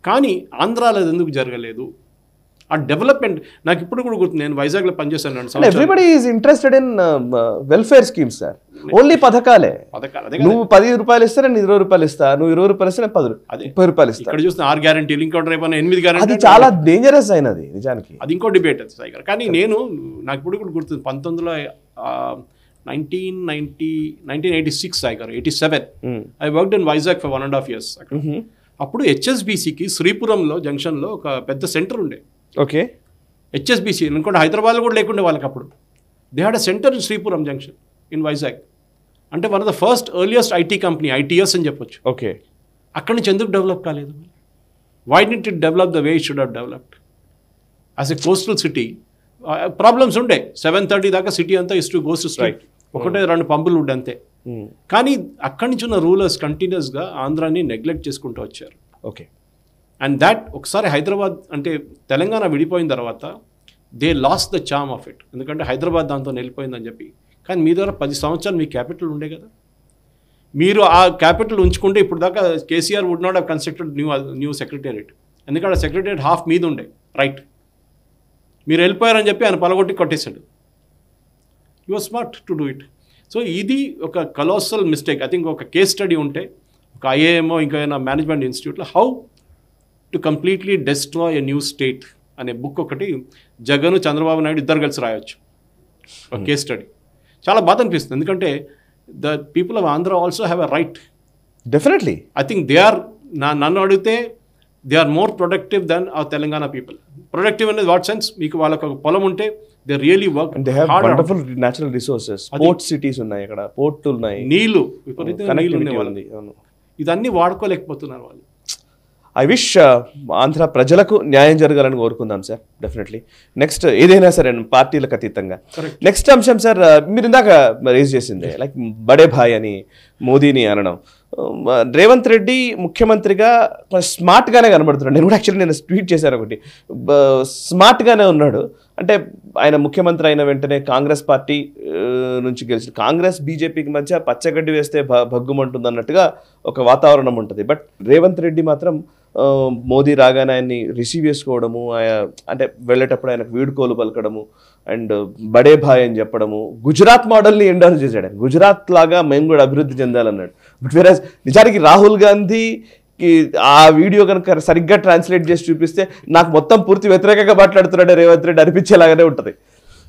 కానీ ఆంధ్రాలో ఎందుకు జరగలేదు ఆ డెవలప్మెంట్ నాకు ఇప్పుడు కూడా గుర్తుంది నేను వైజాగ్లో పనిచేశాను everybody is interested in welfare schemes sir only పథకాలే నువ్వు పది రూపాయలు ఇస్తే నేను ఇరవై రూపాయలు ఇస్తా నువ్వు ఇరవై రూపాయలు ఇస్తే నేను పది ముప్పై రూపాయలు ఇస్తా ఇక్కడ చూస్తే ఆరు గ్యారంటీలు ఇంకోటి రేపు ఎనిమిది గ్యారంటీ అది చాలా డేంజరస్ అయినది నిజానికి అది ఇంకో డిబేట్ అది సాయి గారు కానీ నేను నాకు ఇప్పుడు కూడా గుర్తుంది పంతొమ్మిదిలో nineteen ninety nineteen eighty six Sai garu eighty seven I work in Vizag for one and half years అప్పుడు హెచ్ఎస్బీసీకి శ్రీపురంలో జంక్షన్లో ఒక పెద్ద సెంటర్ ఉండే ఓకే హెచ్ఎస్బిసి అనుకోండి హైదరాబాద్లో కూడా లేకుండే వాళ్ళకి అప్పుడు they had a centre in Sripuram junction in Vizag అంటే one of the first earliest IT company ITS అని చెప్పొచ్చు ఓకే అక్కడి నుంచి ఎందుకు డెవలప్ కాలేదు why did it develop the way it should have developed as a coastal city problems ఉండే seven thirty దాకా city అంతా ఇస్ టు గోస్ స్ట్రైక్ ఒకటే రెండు పంపులు ఉండే అంతే hmm. కానీ అక్కడి నుంచి ఉన్న రూలర్స్ కంటిన్యూస్గా ఆంధ్రాని నెగ్లెక్ట్ చేసుకుంటూ వచ్చారు ఓకే అండ్ దాట్ ఒకసారి హైదరాబాద్ అంటే తెలంగాణ విడిపోయిన తర్వాత they lost the charm of it ఎందుకంటే హైదరాబాద్ దాంతో వెళ్ళిపోయిందని చెప్పి కానీ మీ దగ్గర పది సంవత్సరాలు మీ క్యాపిటల్ ఉండే కదా మీరు ఆ క్యాపిటల్ ఉంచుకుంటే ఇప్పుడు దాకా KCR would not have constructed new new secretariat ఎందుకంటే సెక్రటేరియట్ హాఫ్ మీద ఉండే రైట్ మీరు వెళ్ళిపోయారని చెప్పి ఆయన పలగొట్టి కొట్టేశాడు you are smart to do it so ఇది ఒక కలోసల్ మిస్టేక్ ఐ థింక్ ఒక కేస్ స్టడీ ఉంటే ఒక ఐఏఎంఓ ఇంకా మేనేజ్మెంట్ ఇన్స్టిట్యూట్లో how to completely destroy a new state అనే బుక్ ఒకటి జగన్ చంద్రబాబు నాయుడు ఇద్దరు కలిసి రాయొచ్చు ఒక కేస్ hmm. స్టడీ చాలా బాధ అనిపిస్తుంది ఎందుకంటే the people of Andhra also have a right definitely I think they are నా నన్ను అడిగితే they are more productive then ఆ తెలంగాణ పీపుల్ ప్రొడక్టివ్ అనేది వాట్ సెన్స్ మీకు వాళ్ళకి ఒక పొలం ఉంటే they really work wonderful natural resources port cities ఉన్నాయి ఇక్కడ పోర్ట్లు ఉన్నాయి నీళ్లు విపరీతంగా నీళ్ళు ఉన్నాయి ఇదన్నీ వాడుకోలేకపోతున్నారు వాళ్ళు ఐ విష్ ఆంధ్ర ప్రజలకు న్యాయం జరగాలని కోరుకుందాం సార్ డెఫినెట్లీ నెక్స్ట్ ఏదైనా సరే పార్టీలకు అతీతంగా నెక్స్ట్ అంశం సార్ మీరు ఇందాక రేజ్ చేసిందే లైక్ బడే భాయ్ అని మోదీని అనడం రేవంత్ రెడ్డి ముఖ్యమంత్రిగా స్మార్ట్గానే కనబడుతున్నాడు నేను కూడా యాక్చువల్లీ నేను ట్వీట్ చేశాను ఒకటి స్మార్ట్గానే ఉన్నాడు అంటే ఆయన ముఖ్యమంత్రి అయిన వెంటనే కాంగ్రెస్ పార్టీ నుంచి గెలిచి కాంగ్రెస్ బీజేపీకి మధ్య పచ్చగడ్డి వేస్తే భగ్గుమంటుంది అన్నట్టుగా ఒక వాతావరణం ఉంటుంది బట్ రేవంత్ రెడ్డి మాత్రం మోదీ రాగానే ఆయన్ని రిసీవ్ చేసుకోవడము అంటే వెళ్ళేటప్పుడు ఆయనకు వీడుకోలు పలకడము అండ్ బడే భాయ్ అని చెప్పడము గుజరాత్ మోడల్ని ఎండార్ చేశాడు ఆయన గుజరాత్ లాగా మేము కూడా అభివృద్ధి చెందాలన్నాడు బట్ వేరాజ్ నిజానికి రాహుల్ గాంధీ ఆ వీడియో కనుక సరిగ్గా ట్రాన్స్లేట్ చేసి చూపిస్తే నాకు మొత్తం పూర్తి వ్యతిరేకంగా మాట్లాడుతున్నాడు రేవంత్ రెడ్డి అనిపించేలాగానే ఉంటుంది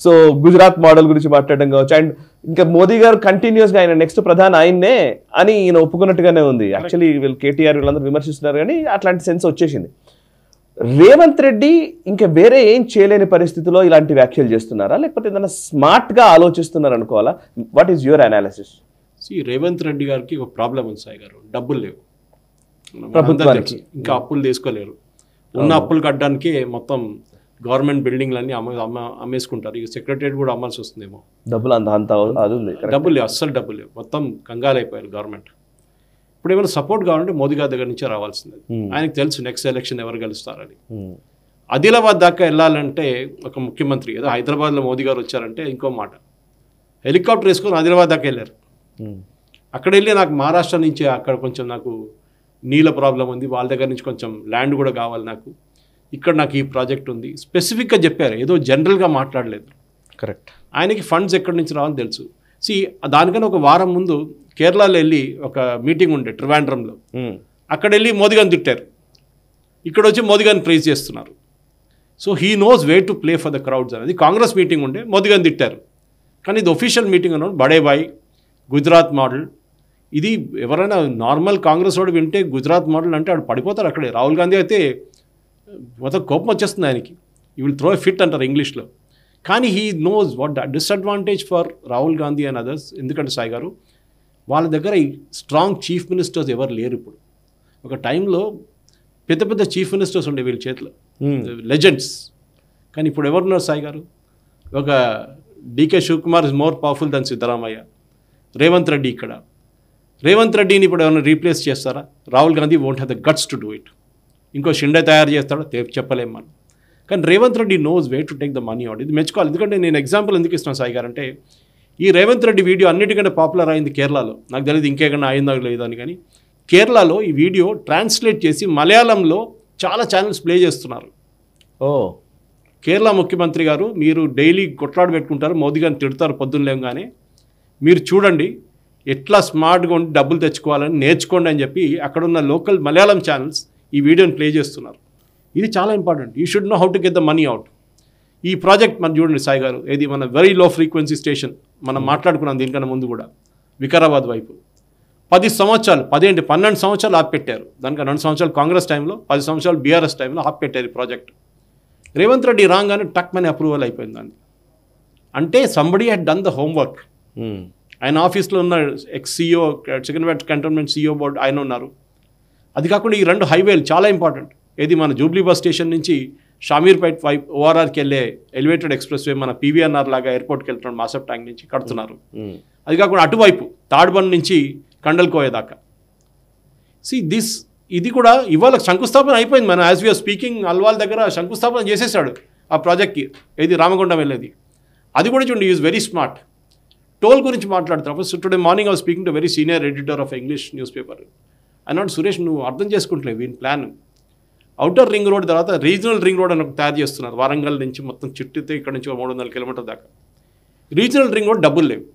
సో గుజరాత్ మోడల్ గురించి మాట్లాడడం కావచ్చు అండ్ ఇంకా మోదీ గారు కంటిన్యూస్ గా ఆయన నెక్స్ట్ ప్రధాని ఆయన్నే అని ఈయన ఒప్పుకున్నట్టుగానే ఉంది యాక్చువల్లీ వీళ్ళు కేటీఆర్ వీళ్ళందరూ విమర్శిస్తున్నారు కానీ అట్లాంటి సెన్స్ వచ్చేసింది రేవంత్ రెడ్డి ఇంకా వేరే ఏం చేయలేని పరిస్థితిలో ఇలాంటి వ్యాఖ్యలు చేస్తున్నారా లేకపోతే ఏదైనా గా ఆలోచిస్తున్నారు అనుకోవాలా what is your analysis see Revanth Reddy గారికి ఒక ప్రాబ్లం ఉంది సాయి గారు డబ్బులు లేవు ప్రభుత్వానికి ఇంకా అప్పులు తీసుకోలేరు ఉన్న అప్పులు కట్టడానికి మొత్తం గవర్నమెంట్ బిల్డింగ్లన్నీ అమ్మ అమ్మ అమ్మేసుకుంటారు ఇక సెక్రటరేట్ కూడా అమ్మాల్సి వస్తుందేమో డబ్బులు అంత అంత డబ్బులు లేవు అస్సలు డబ్బులు లేవు మొత్తం కంగాలైపోయారు గవర్నమెంట్ ఇప్పుడు ఏమైనా సపోర్ట్ కావాలంటే మోదీ గారి దగ్గర నుంచే రావాల్సింది ఆయనకు తెలుసు నెక్స్ట్ ఎలక్షన్ ఎవరు గెలుస్తారని ఆదిలాబాద్ దాకా వెళ్ళాలంటే ఒక ముఖ్యమంత్రి కదా హైదరాబాద్లో మోదీ గారు వచ్చారంటే ఇంకో మాట హెలికాప్టర్ వేసుకొని ఆదిలాబాద్ దాకా వెళ్ళారు అక్కడ వెళ్ళి నాకు మహారాష్ట్ర నుంచి అక్కడ కొంచెం నాకు నీళ్ళ ప్రాబ్లం ఉంది వాళ్ళ దగ్గర నుంచి కొంచెం ల్యాండ్ కూడా కావాలి నాకు ఇక్కడ నాకు ఈ ప్రాజెక్ట్ ఉంది స్పెసిఫిక్గా చెప్పారు ఏదో జనరల్గా మాట్లాడలేదు కరెక్ట్ ఆయనకి ఫండ్స్ ఎక్కడి నుంచి రావాలని తెలుసు సి దానికన్నా ఒక వారం ముందు కేరళలో వెళ్ళి ఒక మీటింగ్ ఉండే ట్రివాండ్రంలో hmm. అక్కడ వెళ్ళి మోదిగాని తిట్టారు ఇక్కడ వచ్చి మోదిగాని ప్రైజ్ చేస్తున్నారు so he knows way to play for the crowds అనేది కాంగ్రెస్ మీటింగ్ ఉండే మోదిగాని తిట్టారు కానీ ఇది ఒఫీషియల్ మీటింగ్ అన్నాడు బడేబాయ్ గుజరాత్ మోడల్ ఇది ఎవరైనా నార్మల్ కాంగ్రెస్ వాడు వింటే గుజరాత్ మోడల్ అంటే వాడు పడిపోతారు అక్కడే రాహుల్ గాంధీ అయితే వత కోపం వచ్చేస్తుంది ఆయనకి యూ విల్ త్రో ఫిట్ అంటారు ఇంగ్లీష్లో కానీ he knows what disadvantage for Rahul Gandhi and others ఎందుకంటే సాయి గారు వాళ్ళ దగ్గర స్ట్రాంగ్ చీఫ్ మినిస్టర్స్ ఎవరు లేరు ఇప్పుడు ఒక టైంలో పెద్ద పెద్ద చీఫ్ మినిస్టర్స్ ఉండే వీళ్ళ చేతిలో లెజెండ్స్ hmm. కానీ ఇప్పుడు ఎవరున్నారు సాయి గారు ఒక DK Shivakumar is more powerful than Siddaramaiah Revanth Reddy ఇక్కడ రేవంత్ రెడ్డిని ఇప్పుడు ఏమైనా రీప్లేస్ చేస్తారా Rahul Gandhi won't have the guts to do it ఇంకో షిండే తయారు చేస్తాడో చెప్పలేము మనం కానీ Revanth Reddy knows way to take the money out ఇది మెచ్చుకోవాలి ఎందుకంటే నేను ఎగ్జాంపుల్ ఎందుకు ఇస్తాను సాయి గారు అంటే ఈ రేవంత్ రెడ్డి వీడియో అన్నిటికంటే పాపులర్ అయింది కేరళలో నాకు తెలియదు ఇంకేకన్నా అయిందో లేదని కానీ కేరళలో ఈ వీడియో ట్రాన్స్లేట్ చేసి మలయాళంలో చాలా ఛానల్స్ ప్లే చేస్తున్నారు ఓ కేరళ ముఖ్యమంత్రి గారు మీరు డైలీ కొట్లాడు పెట్టుకుంటారు మోదీ గారిని తిడతారు పొద్దున్న లేవగానే మీరు చూడండి ఎట్లా స్మార్ట్గా ఉండి డబ్బులు తెచ్చుకోవాలని నేర్చుకోండి అని చెప్పి అక్కడున్న లోకల్ మలయాళం ఛానల్స్ ఈ వీడియోని ప్లే చేస్తున్నారు ఇది చాలా important you should know how to get the money out ఈ ప్రాజెక్ట్ మనం చూడండి సాయి గారు ఏది మన వెరీ లో ఫ్రీక్వెన్సీ స్టేషన్ మనం మాట్లాడుకున్నాం దీనికన్నా ముందు కూడా వికారాబాద్ వైపు పది సంవత్సరాలు పదేంటి పన్నెండు సంవత్సరాలు ఆపెట్టారు దానికి రెండు సంవత్సరాలు కాంగ్రెస్ టైంలో పది సంవత్సరాలు బీఆర్ఎస్ టైంలో ఆపెట్టారు ఈ ప్రాజెక్ట్ రేవంత్ రెడ్డి రాగానే టక్ మనీ అప్రూవల్ అయిపోయింది దాన్ని అంటే somebody had done the homework ఆయన ఆఫీస్లో ఉన్న ex second Secunderabad cantonment CO board ఆయన ఉన్నారు అది కాకుండా ఈ రెండు హైవేలు చాలా ఇంపార్టెంట్ ఏది మన జూబ్లీ బస్ స్టేషన్ నుంచి షామీర్పేట్ వైపు ఓఆర్ఆర్కి వెళ్ళే ఎలివేటెడ్ ఎక్స్ప్రెస్ వే మన పీవీఎన్ఆర్ లాగా ఎయిర్పోర్ట్కి వెళ్తున్న మాసప్ ట్యాంక్ నుంచి కడుతున్నారు అది కాకుండా అటువైపు తాడ్బన్ నుంచి కండల్కోయేదాకా సి దిస్ ఇది కూడా ఇవాళ శంకుస్థాపన అయిపోయింది మన యాజ్ వ్యూఆర్ స్పీకింగ్ అల్వాల్ దగ్గర శంకుస్థాపన చేసేసాడు ఆ ప్రాజెక్ట్కి ఏది రామగుండం వెళ్ళేది అది కూడా చూడండి ఈజ్ వెరీ స్మార్ట్ టోల్ గురించి మాట్లాడుతున్నారు today morning of speaking to very senior editor of English newspaper అన్నాడు సురేష్ నువ్వు అర్థం చేసుకుంటలేవు వీని ప్లాన్ అవుటర్ రింగ్ రోడ్ తర్వాత రీజనల్ రింగ్ రోడ్ అని తయారు చేస్తున్నారు వరంగల్ నుంచి మొత్తం చుట్టూ ఇక్కడ నుంచి మూడు వందల కిలోమీటర్ దాకా రీజనల్ రింగ్ రోడ్ డబ్బులు లేవు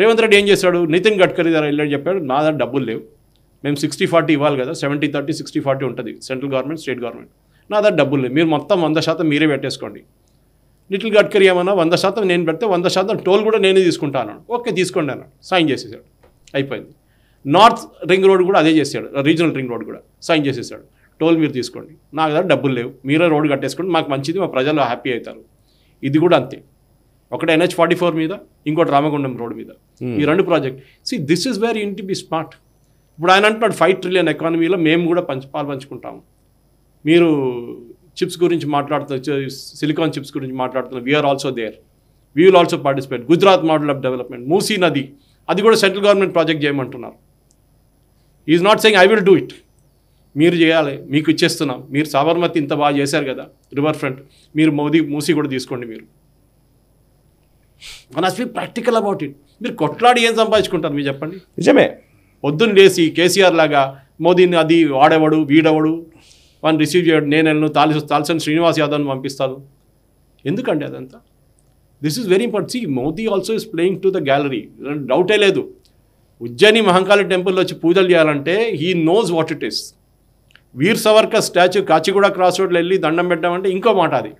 రేవంత్ రెడ్డి ఏం చేశాడు నితిన్ గడ్కరీ దగ్గర వెళ్ళాడు చెప్పాడు నా దగ్గర డబ్బులు లేవు మేము సిక్స్టీ ఫార్టీ ఇవ్వాలి కదా సెవెంటీ థర్టీ సిక్స్టీ ఫార్టీ ఉంటుంది సెంట్రల్ గవర్నమెంట్ స్టేట్ గవర్నమెంట్ నా దగ్గర డబ్బులు లేవు మీరు మొత్తం వంద శాతం మీరే పెట్టేసుకోండి నితిన్ గడ్కరీ ఏమన్నా వంద శాతం నేను పెడితే వంద శాతం టోల్ కూడా నేనే తీసుకుంటాను ఓకే తీసుకోండి అన్నాడు సైన్ చేసేసాడు అయిపోయింది నార్త్ రింగ్ రోడ్ కూడా అదే చేశాడు రీజనల్ రింగ్ రోడ్ కూడా సైన్ చేసేసాడు టోల్ మీరు తీసుకోండి నాకు దగ్గర డబ్బులు లేవు మీరే రోడ్ కట్టేసుకోండి మాకు మంచిది మా ప్రజలు హ్యాపీ అవుతారు ఇది కూడా అంతే ఒకటి ఎన్హెచ్ ఫార్టీ ఫోర్ మీద ఇంకోటి రామగుండం రోడ్ మీద hmm. ఈ రెండు project see this is very ఇంటి బి స్మార్ట్ ఇప్పుడు ఆయన అంటున్నాడు ఫైవ్ ట్రిలియన్ ఎకానమీలో మేము కూడా పంచు పంచుకుంటాము మీరు చిప్స్ గురించి మాట్లాడుతున్న సిలికాన్ చిప్స్ గురించి మాట్లాడుతున్న we are also there we will also participate Gujarat model of development Musi నది అది కూడా సెంట్రల్ గవర్నమెంట్ ప్రాజెక్ట్ చేయమంటున్నారు is not saying I will do it మీరు చేయాలి మీకు ఇచ్చేస్తున్నాం మీరు సాబర్మతి ఇంత బాగా చేశారు కదా రివర్ ఫ్రంట్ మీరు మోదీ మూసి కూడా తీసుకోండి మీరు మన అసలు ప్రాక్టికల్ అబౌట్ ఇట్ మీరు కొట్లాడి ఏం సంపాదించుకుంటారు మీరు చెప్పండి నిజమే పొద్దున్న లేచి కేసీఆర్ లాగా మోదీని అది వాడేవాడు వీడవడు వాడిని రిసీవ్ చేయడు నేను వెళ్ళను తాలి తాల్సిన శ్రీనివాస్ యాదవ్ని పంపిస్తాను ఎందుకండి అదంతా this is very important see Modi also is playing to the gallery డౌటే లేదు ఉజ్జయిని మహంకాళి టెంపుల్లో వచ్చి పూజలు చేయాలంటే he knows what it is Veer Savarkar statue Kachiguda cross రోడ్లో వెళ్ళి దండం పెట్టామంటే ఇంకో మాట అది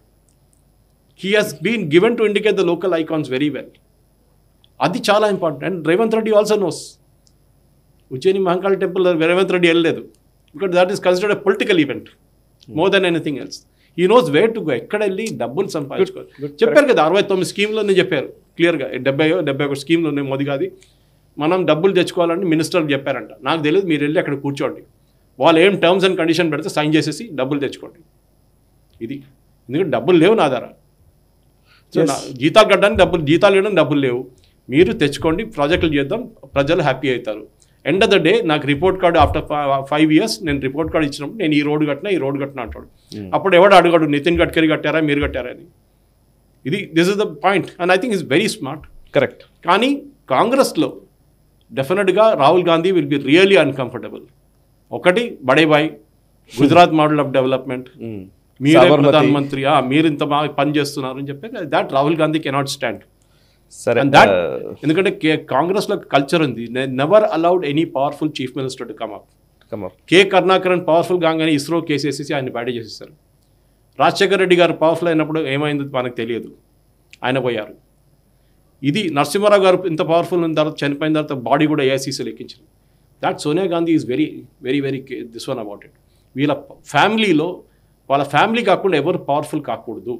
he has been given to indicate the local icons very well అది చాలా important and Revanth Reddy also knows Ujjaini Mahankali temple Revanth Reddy వెళ్ళలేదు because that is considered a political event more than anything else ఈ నోస్ వే టు గో ఎక్కడ వెళ్ళి డబ్బులు సంపాదించుకోవాలి చెప్పారు కదా అరవై తొమ్మిది స్కీమ్లోనే చెప్పారు క్లియర్గా డెబ్బై డెబ్బై ఒక స్కీమ్లోనే మోదీ గాది మనం డబ్బులు తెచ్చుకోవాలని మినిస్టర్లు చెప్పారంట నాకు తెలియదు మీరు వెళ్ళి అక్కడ కూర్చోండి వాళ్ళు ఏం టర్మ్స్ అండ్ కండిషన్ పెడితే సైన్ చేసేసి డబ్బులు తెచ్చుకోండి ఇది ఎందుకంటే డబ్బులు లేవు నా ధర జీతాలు కట్టడానికి డబ్బులు జీతాలు ఇవ్వడానికి డబ్బులు లేవు మీరు తెచ్చుకోండి ప్రాజెక్టులు చేద్దాం ప్రజలు హ్యాపీ అవుతారు ఎండ్ ఆఫ్ ద డే నాకు report card after five years నేను రిపోర్ట్ కార్డు ఇచ్చినప్పుడు నేను ఈ రోడ్డు కట్టినా ఈ రోడ్డు కట్టినా అంటాడు hmm. అప్పుడు ఎవడు అడగడు నితిన్ గడ్కరీ కట్టారా మీరు కట్టారా అని ఇది this is the point and I think is very smart correct కానీ కాంగ్రెస్లో డెఫినెట్గా Rahul Gandhi will be really uncomfortable ఒకటి బడేబాయ్ గుజరాత్ మోడల్ ఆఫ్ డెవలప్మెంట్ మీరే ప్రధానమంత్రి మీరు ఇంత బాగా పని చేస్తున్నారు అని చెప్పి that Rahul Gandhi cannot stand సరే దాట్ ఎందుకంటే కాంగ్రెస్లో కల్చర్ ఉంది never allowed any powerful chief minister to come up K Karunakaran powerful కాగానే ఇస్రో కేసేసేసి ఆయన బ్యాడీ చేసేసారు రాజశేఖర రెడ్డి గారు పవర్ఫుల్ అయినప్పుడు ఏమైందో మనకు తెలియదు ఆయన పోయారు ఇది నరసింహారావు గారు ఇంత పవర్ఫుల్ ఉన్న తర్వాత చనిపోయిన తర్వాత బాడీ కూడా ఏఐసీసీ లెక్కించింది that Sonia Gandhi is very very very this one about it వీళ్ళ ఫ్యామిలీలో వాళ్ళ ఫ్యామిలీ కాకుండా ఎవరు పవర్ఫుల్ కాకూడదు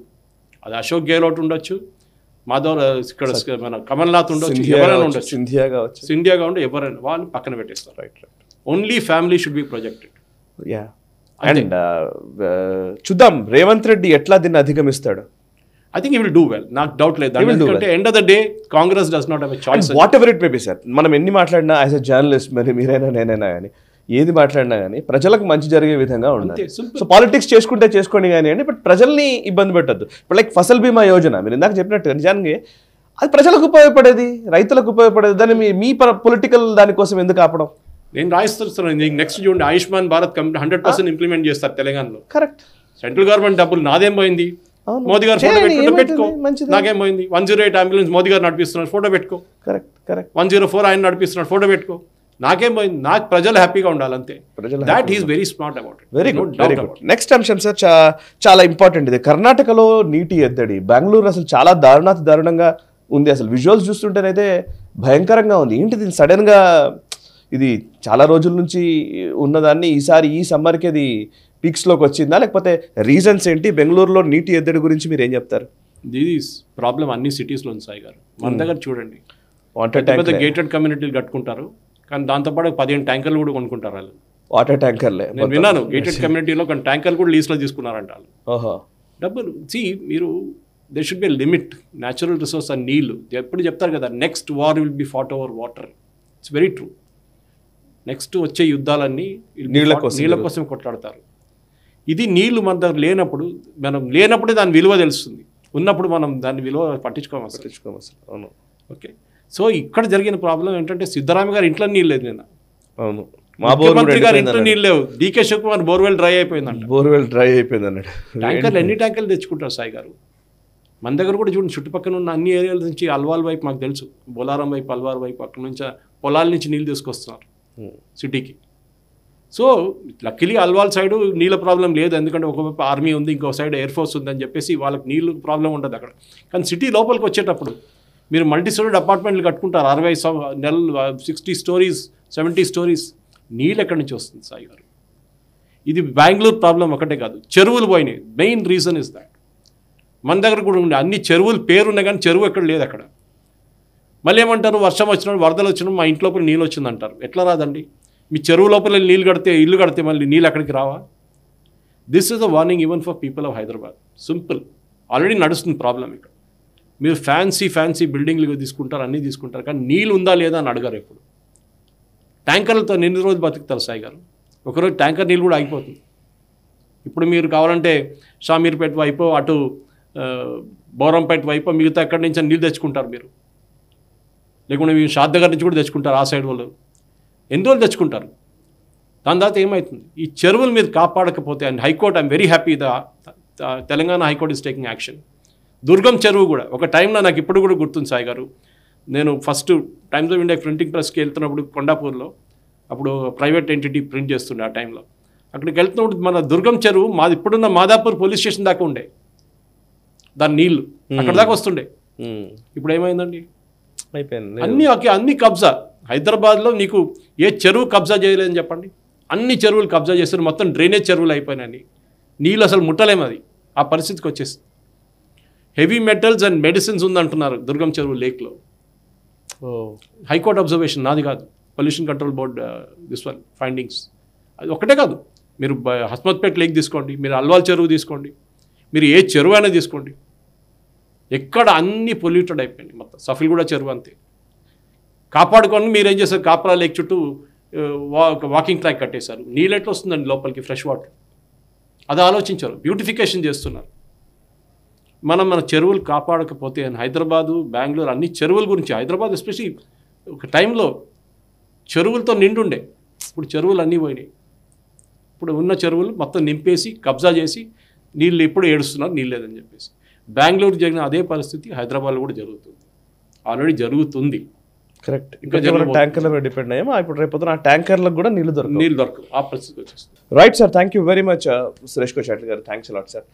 అది అశోక్ గెహ్లోట్ ఉండొచ్చు మాధవ్ ఇక్కడ మన కమల్నాథ్ ఉండొచ్చు ఎవరైనా ఉండొచ్చు సింధియా కావచ్చు సింధియా కాకుండా ఎవరైనా వాళ్ళు పక్కన పెట్టేస్తారు right right only family should be projected yeah and చూద్దాం రేవంత్ రెడ్డి ఎట్లా దీన్ని అధిగమిస్తాడు I think will do well నాకు డౌట్ లేదు ఎందుకంటే end of the day Congress does not have choice whatever it may be sir మనం ఎన్ని మాట్లాడినా యాజ్ అ జర్నలిస్ట్ మరి మీరైనా నేనైనా కానీ ఏది మాట్లాడినా కానీ ప్రజలకు మంచి జరిగే విధంగా ఉండాలి సో పాలిటిక్స్ చేసుకుంటే చేసుకోండి కానీ బట్ ప్రజల్ని ఇబ్బంది పెట్టద్దు ఇప్పుడు లైక్ ఫసల్ బీమా యోజన మీరు ఇందాక చెప్పినట్టు నిజానికి అది ప్రజలకు ఉపయోగపడేది రైతులకు ఉపయోగపడేది దాన్ని మీ మీ పొలిటికల్ దానికోసం ఎందుకు ఆపడం నేను రాయిస్తున్నాను నెక్స్ట్ చూడండి Ayushman Bharat hundred percent implement చేస్తారు తెలంగాణలో కరెక్ట్ సెంట్రల్ గవర్నమెంట్ డబ్బులు నాదేం పోయింది మోదీ గారు ఫోటో పెట్టుకుంటే పెట్టుకో నాకేమైంది one zero eight ambulance Modi గారు నడిపిస్తున్నారు ఫోటో పెట్టుకో correct correct one zero four ఆయన నడిపిస్తున్నాడు ఫోటో పెట్టుకో నాకేం పోయింది నాకు ప్రజలు హ్యాపీగా ఉండాలంతే ప్రజలు that is very smart about very good very good next అంశం సార్ చాలా ఇంపార్టెంట్ ఇది కర్ణాటకలో నీటి ఎద్దడి బెంగళూరు అసలు చాలా దారుణాతి దారుణంగా ఉంది అసలు విజువల్స్ చూస్తుంటేనైతే భయంకరంగా ఉంది ఏంటి దీన్ని సడన్గా ఇది చాలా రోజుల నుంచి ఉన్నదాన్ని ఈసారి ఈ సమ్మర్కి అది పీక్స్లోకి వచ్చిందా లేకపోతే రీజన్స్ ఏంటి బెంగళూరులో నీటి ఎద్దడి గురించి మీరు ఏం చెప్తారు దీని ప్రాబ్లం అన్ని సిటీస్లో ఉంది సాయి గారు మన hmm. దగ్గర చూడండి పెద్ద గేటెడ్ కమ్యూనిటీలు కట్టుకుంటారు కానీ దాంతోపాటు పదిహేను ట్యాంకర్లు కూడా కొనుక్కుంటారు వాళ్ళు వాటర్ ట్యాంకర్లే నేను విన్నాను గేటెడ్ [LAUGHS] కమ్యూనిటీలో కొన్ని ట్యాంకర్లు కూడా లీజ్లో తీసుకున్నారంట వాళ్ళు డబ్బులు సి మీరు they should be limit natural resource ఆ నీళ్ళు ఎప్పుడు చెప్తారు కదా next war will be fought over water it's very true next వచ్చే యుద్ధాలన్నీ నీళ్ళ కోసం నీళ్ళ కోసం కొట్లాడతారు ఇది నీళ్లు మన దగ్గర లేనప్పుడు మనం లేనప్పుడు దాని విలువ తెలుస్తుంది ఉన్నప్పుడు మనం దాని విలువ పట్టించుకోవాలి పట్టించుకోవాలి అవును ఓకే సో ఇక్కడ జరిగిన ప్రాబ్లం ఏంటంటే సిద్ధరామ గారి ఇంట్లో నీళ్ళు లేదు నేను అవును మా ముఖ్యమంత్రి గారు ఇంట్లో నీళ్ళు లేవు డీకే శివకుమార్ బోర్వెల్ డ్రై అయిపోయిందండి బోర్వెల్ డ్రై అయిపోయింది అన్నాడు ట్యాంకర్లు ఎన్ని ట్యాంకర్లు తెచ్చుకుంటారు సాయి గారు మన దగ్గర కూడా చూడండి చుట్టుపక్కల ఉన్న అన్ని ఏరియాల నుంచి అల్వాల్ వైపు మాకు తెలుసు బోలారం వైపు అల్వార్ వైపు అక్కడ నుంచి పొలాల నుంచి నీళ్ళు తీసుకొస్తున్నారు సిటీకి సో లక్కిలీ అల్వాల్ సైడు నీళ్ళ ప్రాబ్లం లేదు ఎందుకంటే ఒక ఆర్మీ ఉంది ఇంకో సైడ్ ఎయిర్ ఫోర్స్ ఉందని చెప్పేసి వాళ్ళకి నీళ్ళు ప్రాబ్లం ఉండదు అక్కడ కానీ సిటీ లోపలికి వచ్చేటప్పుడు మీరు మల్టీ స్టోరీడ్ అపార్ట్మెంట్లు కట్టుకుంటారు అరవై నెల సిక్స్టీ స్టోరీస్ సెవెంటీ స్టోరీస్ నీళ్ళు ఎక్కడి నుంచి వస్తుంది సాయి గారు ఇది బెంగళూరు ప్రాబ్లం ఒకటే కాదు చెరువులు పోయినాయి మెయిన్ రీజన్ ఇస్ దాట్ మన దగ్గర కూడా ఉండే అన్ని చెరువులు పేరున్నాయి కానీ చెరువు ఎక్కడ లేదు అక్కడ మళ్ళీ ఏమంటారు వర్షం వచ్చినప్పుడు వరదలు వచ్చినప్పుడు మా ఇంట్లోపల నీళ్ళు వచ్చిందంటారు ఎట్లా రాదండి మీ చెరువు లోపల నీళ్ళు కడితే ఇల్లు కడితే మళ్ళీ నీళ్ళు అక్కడికి రావా this is a warning even for people of Hyderabad simple already నడుస్తుంది ప్రాబ్లం ఇక్కడ మీరు ఫ్యాన్సీ ఫ్యాన్సీ బిల్డింగ్లు తీసుకుంటారు అన్నీ తీసుకుంటారు కానీ నీళ్ళు ఉందా లేదా అని అడగారు ఎప్పుడు ట్యాంకర్లతో ఎన్ని రోజులు బతుకుతారు సాయి గారు ఒకరోజు ట్యాంకర్ నీళ్ళు కూడా ఆగిపోతుంది ఇప్పుడు మీరు కావాలంటే షామీర్పేట వైపు అటు బోరంపేట వైపు మిగతా ఎక్కడి నుంచి నీళ్ళు తెచ్చుకుంటారు మీరు లేకుంటే మీరు షాద్ దగ్గర నుంచి కూడా తెచ్చుకుంటారు ఆ సైడ్ వాళ్ళు ఎన్ని రోజులు తెచ్చుకుంటారు దాని తర్వాత ఏమవుతుంది ఈ చెరువుల మీద కాపాడకపోతే and high court I'm very happy the Telangana high court is taking action Durgam Cheruvu కూడా ఒక టైంలో నాకు ఇప్పుడు కూడా గుర్తుంది సాయి గారు నేను first Times of India printing ప్రెస్కి వెళ్తున్నప్పుడు కొండాపూర్లో అప్పుడు ప్రైవేట్ ఎంటిటీ ప్రింట్ చేస్తుండే ఆ టైంలో అక్కడికి వెళ్తున్నప్పుడు మన దుర్గం చెరువు మాది ఇప్పుడున్న మాదాపూర్ పోలీస్ స్టేషన్ దాకా ఉండే దాని నీళ్లు అక్కడ దాకా వస్తుండే ఇప్పుడు ఏమైందండి అయిపోయింది అన్ని అన్ని కబ్జా హైదరాబాద్లో నీకు ఏ చెరువు కబ్జా చేయలేదని చెప్పండి అన్ని చెరువులు కబ్జా చేస్తారు మొత్తం డ్రైనేజ్ చెరువులు అయిపోయినాయి నీళ్ళు అసలు ముట్టలేము అది ఆ పరిస్థితికి వచ్చేసింది హెవీ మెటల్స్ అండ్ మెడిసిన్స్ ఉందంటున్నారు దుర్గం చెరువు లేక్లో హైకోర్టు అబ్జర్వేషన్ నాది కాదు pollution control board this one findings అది ఒకటే కాదు మీరు హస్మత్పేట లేక్ తీసుకోండి మీరు అల్వాల్ చెరువు తీసుకోండి మీరు ఏ చెరువు అయినా తీసుకోండి ఎక్కడ అన్ని పొల్యూటెడ్ అయిపోయింది మొత్తం సఫిల్ కూడా చెరువు అంతే కాపాడుకొని ఏం చేశారు కాపరా లేక్ చుట్టూ వాకింగ్ ట్రాక్ కట్టేశారు నీళ్ళు ఎట్లా వస్తుందండి లోపలికి ఫ్రెష్ వాటర్ అది ఆలోచించారు బ్యూటిఫికేషన్ చేస్తున్నారు మనం మన చెరువులు కాపాడకపోతే హైదరాబాదు బెంగళూరు అన్ని చెరువుల గురించి హైదరాబాద్ ఎస్పెషలీ ఒక టైంలో చెరువులతో నిండుండే ఇప్పుడు చెరువులు అన్నీ పోయినాయి ఇప్పుడు ఉన్న చెరువులు మొత్తం నింపేసి కబ్జా చేసి నీళ్ళు ఎప్పుడు ఏడుస్తున్నారు నీళ్ళు లేదని చెప్పేసి బెంగళూరు జరిగిన అదే పరిస్థితి హైదరాబాద్లో కూడా జరుగుతుంది ఆల్రెడీ జరుగుతుంది కరెక్ట్ ఇంకా ట్యాంకర్ల మీద డిపెండ్ అయ్యామో ఇప్పుడు రేపు ఆ ట్యాంకర్లకు కూడా నీళ్ళు దొరకదు నీళ్ళు దొరకదు ఆ పరిస్థితి వచ్చేస్తుంది right sir thank you very much Suresh Kochattil గారు థ్యాంక్స్ లాట్ సార్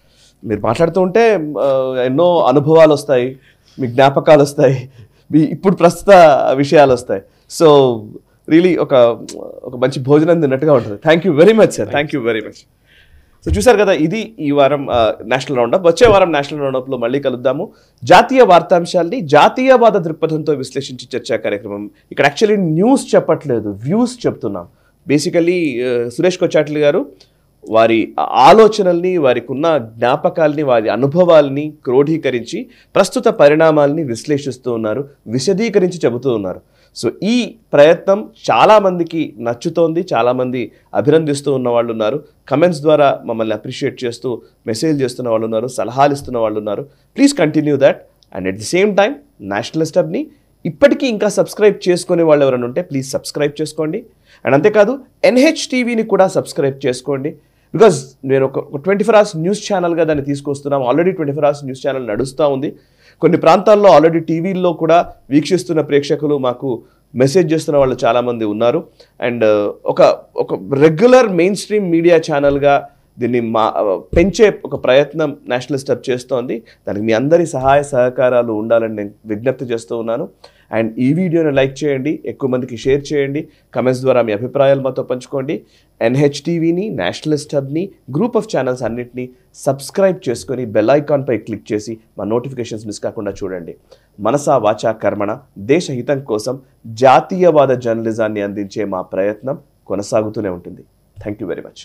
మీరు మాట్లాడుతూ ఉంటే uh, ఎన్నో అనుభవాలు వస్తాయి మీ జ్ఞాపకాలు వస్తాయి మీ ఇప్పుడు ప్రస్తుత విషయాలు వస్తాయి సో రియలీ ఒక ఒక మంచి భోజనం తిన్నట్టుగా ఉంటుంది thank you very much sir thank you very much so చూశారు కదా ఇది ఈ వారం నేషనల్ రౌండప్ వచ్చే వారం నేషనల్ రౌండప్లో మళ్ళీ కలుద్దాము జాతీయ వార్తాంశాల్ని జాతీయవాద దృక్పథంతో విశ్లేషించి చర్చా కార్యక్రమం ఇక్కడ యాక్చువల్లీ న్యూస్ చెప్పట్లేదు వ్యూస్ చెప్తున్నాం బేసికలీ సురేష్ కొచ్చాట్లి గారు వారి ఆలోచనల్ని వారికి ఉన్న జ్ఞాపకాల్ని వారి అనుభవాల్ని క్రోఢీకరించి ప్రస్తుత పరిణామాల్ని విశ్లేషిస్తూ ఉన్నారు విశదీకరించి చెబుతూ ఉన్నారు సో ఈ ప్రయత్నం చాలామందికి నచ్చుతోంది చాలామంది అభినందిస్తూ ఉన్న వాళ్ళు ఉన్నారు కమెంట్స్ ద్వారా మమ్మల్ని అప్రిషియేట్ చేస్తూ మెసేజ్ చేస్తున్న వాళ్ళు ఉన్నారు సలహాలు ఇస్తున్న వాళ్ళు ఉన్నారు please continue that and at the same time national స్టబ్ని ఇప్పటికీ ఇంకా సబ్స్క్రైబ్ చేసుకునే వాళ్ళు ఎవరైనా ఉంటే ప్లీజ్ సబ్స్క్రైబ్ చేసుకోండి అండ్ అంతేకాదు ఎన్హెచ్ టీవీని కూడా సబ్స్క్రైబ్ చేసుకోండి బికాజ్ నేను ఒక ట్వంటీ ఫోర్ అవర్స్ న్యూస్ ఛానల్గా దాన్ని తీసుకొస్తున్నాం already twenty four hours news channel నడుస్తూ ఉంది కొన్ని ప్రాంతాల్లో ఆల్రెడీ టీవీల్లో కూడా వీక్షిస్తున్న ప్రేక్షకులు మాకు మెసేజ్ చేస్తున్న వాళ్ళు చాలామంది ఉన్నారు అండ్ uh, ఒక ఒక రెగ్యులర్ మెయిన్ స్ట్రీమ్ మీడియా ఛానల్గా దీన్ని మా uh, పెంచే ఒక ప్రయత్నం నేషనల్ స్టెప్ చేస్తోంది దానికి మీ అందరి సహాయ సహకారాలు ఉండాలని నేను విజ్ఞప్తి చేస్తూ ఉన్నాను అండ్ ఈ వీడియోని లైక్ చేయండి ఎక్కువ మందికి షేర్ చేయండి కమెంట్స్ ద్వారా మీ అభిప్రాయాలు మాతో పంచుకోండి ఎన్హెచ్టీవీని నేషనలిస్ట్ హబ్ని గ్రూప్ ఆఫ్ ఛానల్స్ అన్నింటినీ సబ్స్క్రైబ్ చేసుకొని బెల్ ఐకాన్పై క్లిక్ చేసి మా నోటిఫికేషన్స్ మిస్ కాకుండా చూడండి మనసా వాచా కర్మణ దేశహితం కోసం జాతీయవాద జర్నలిజాన్ని అందించే మా ప్రయత్నం కొనసాగుతూనే ఉంటుంది థ్యాంక్ యూ వెరీ మచ్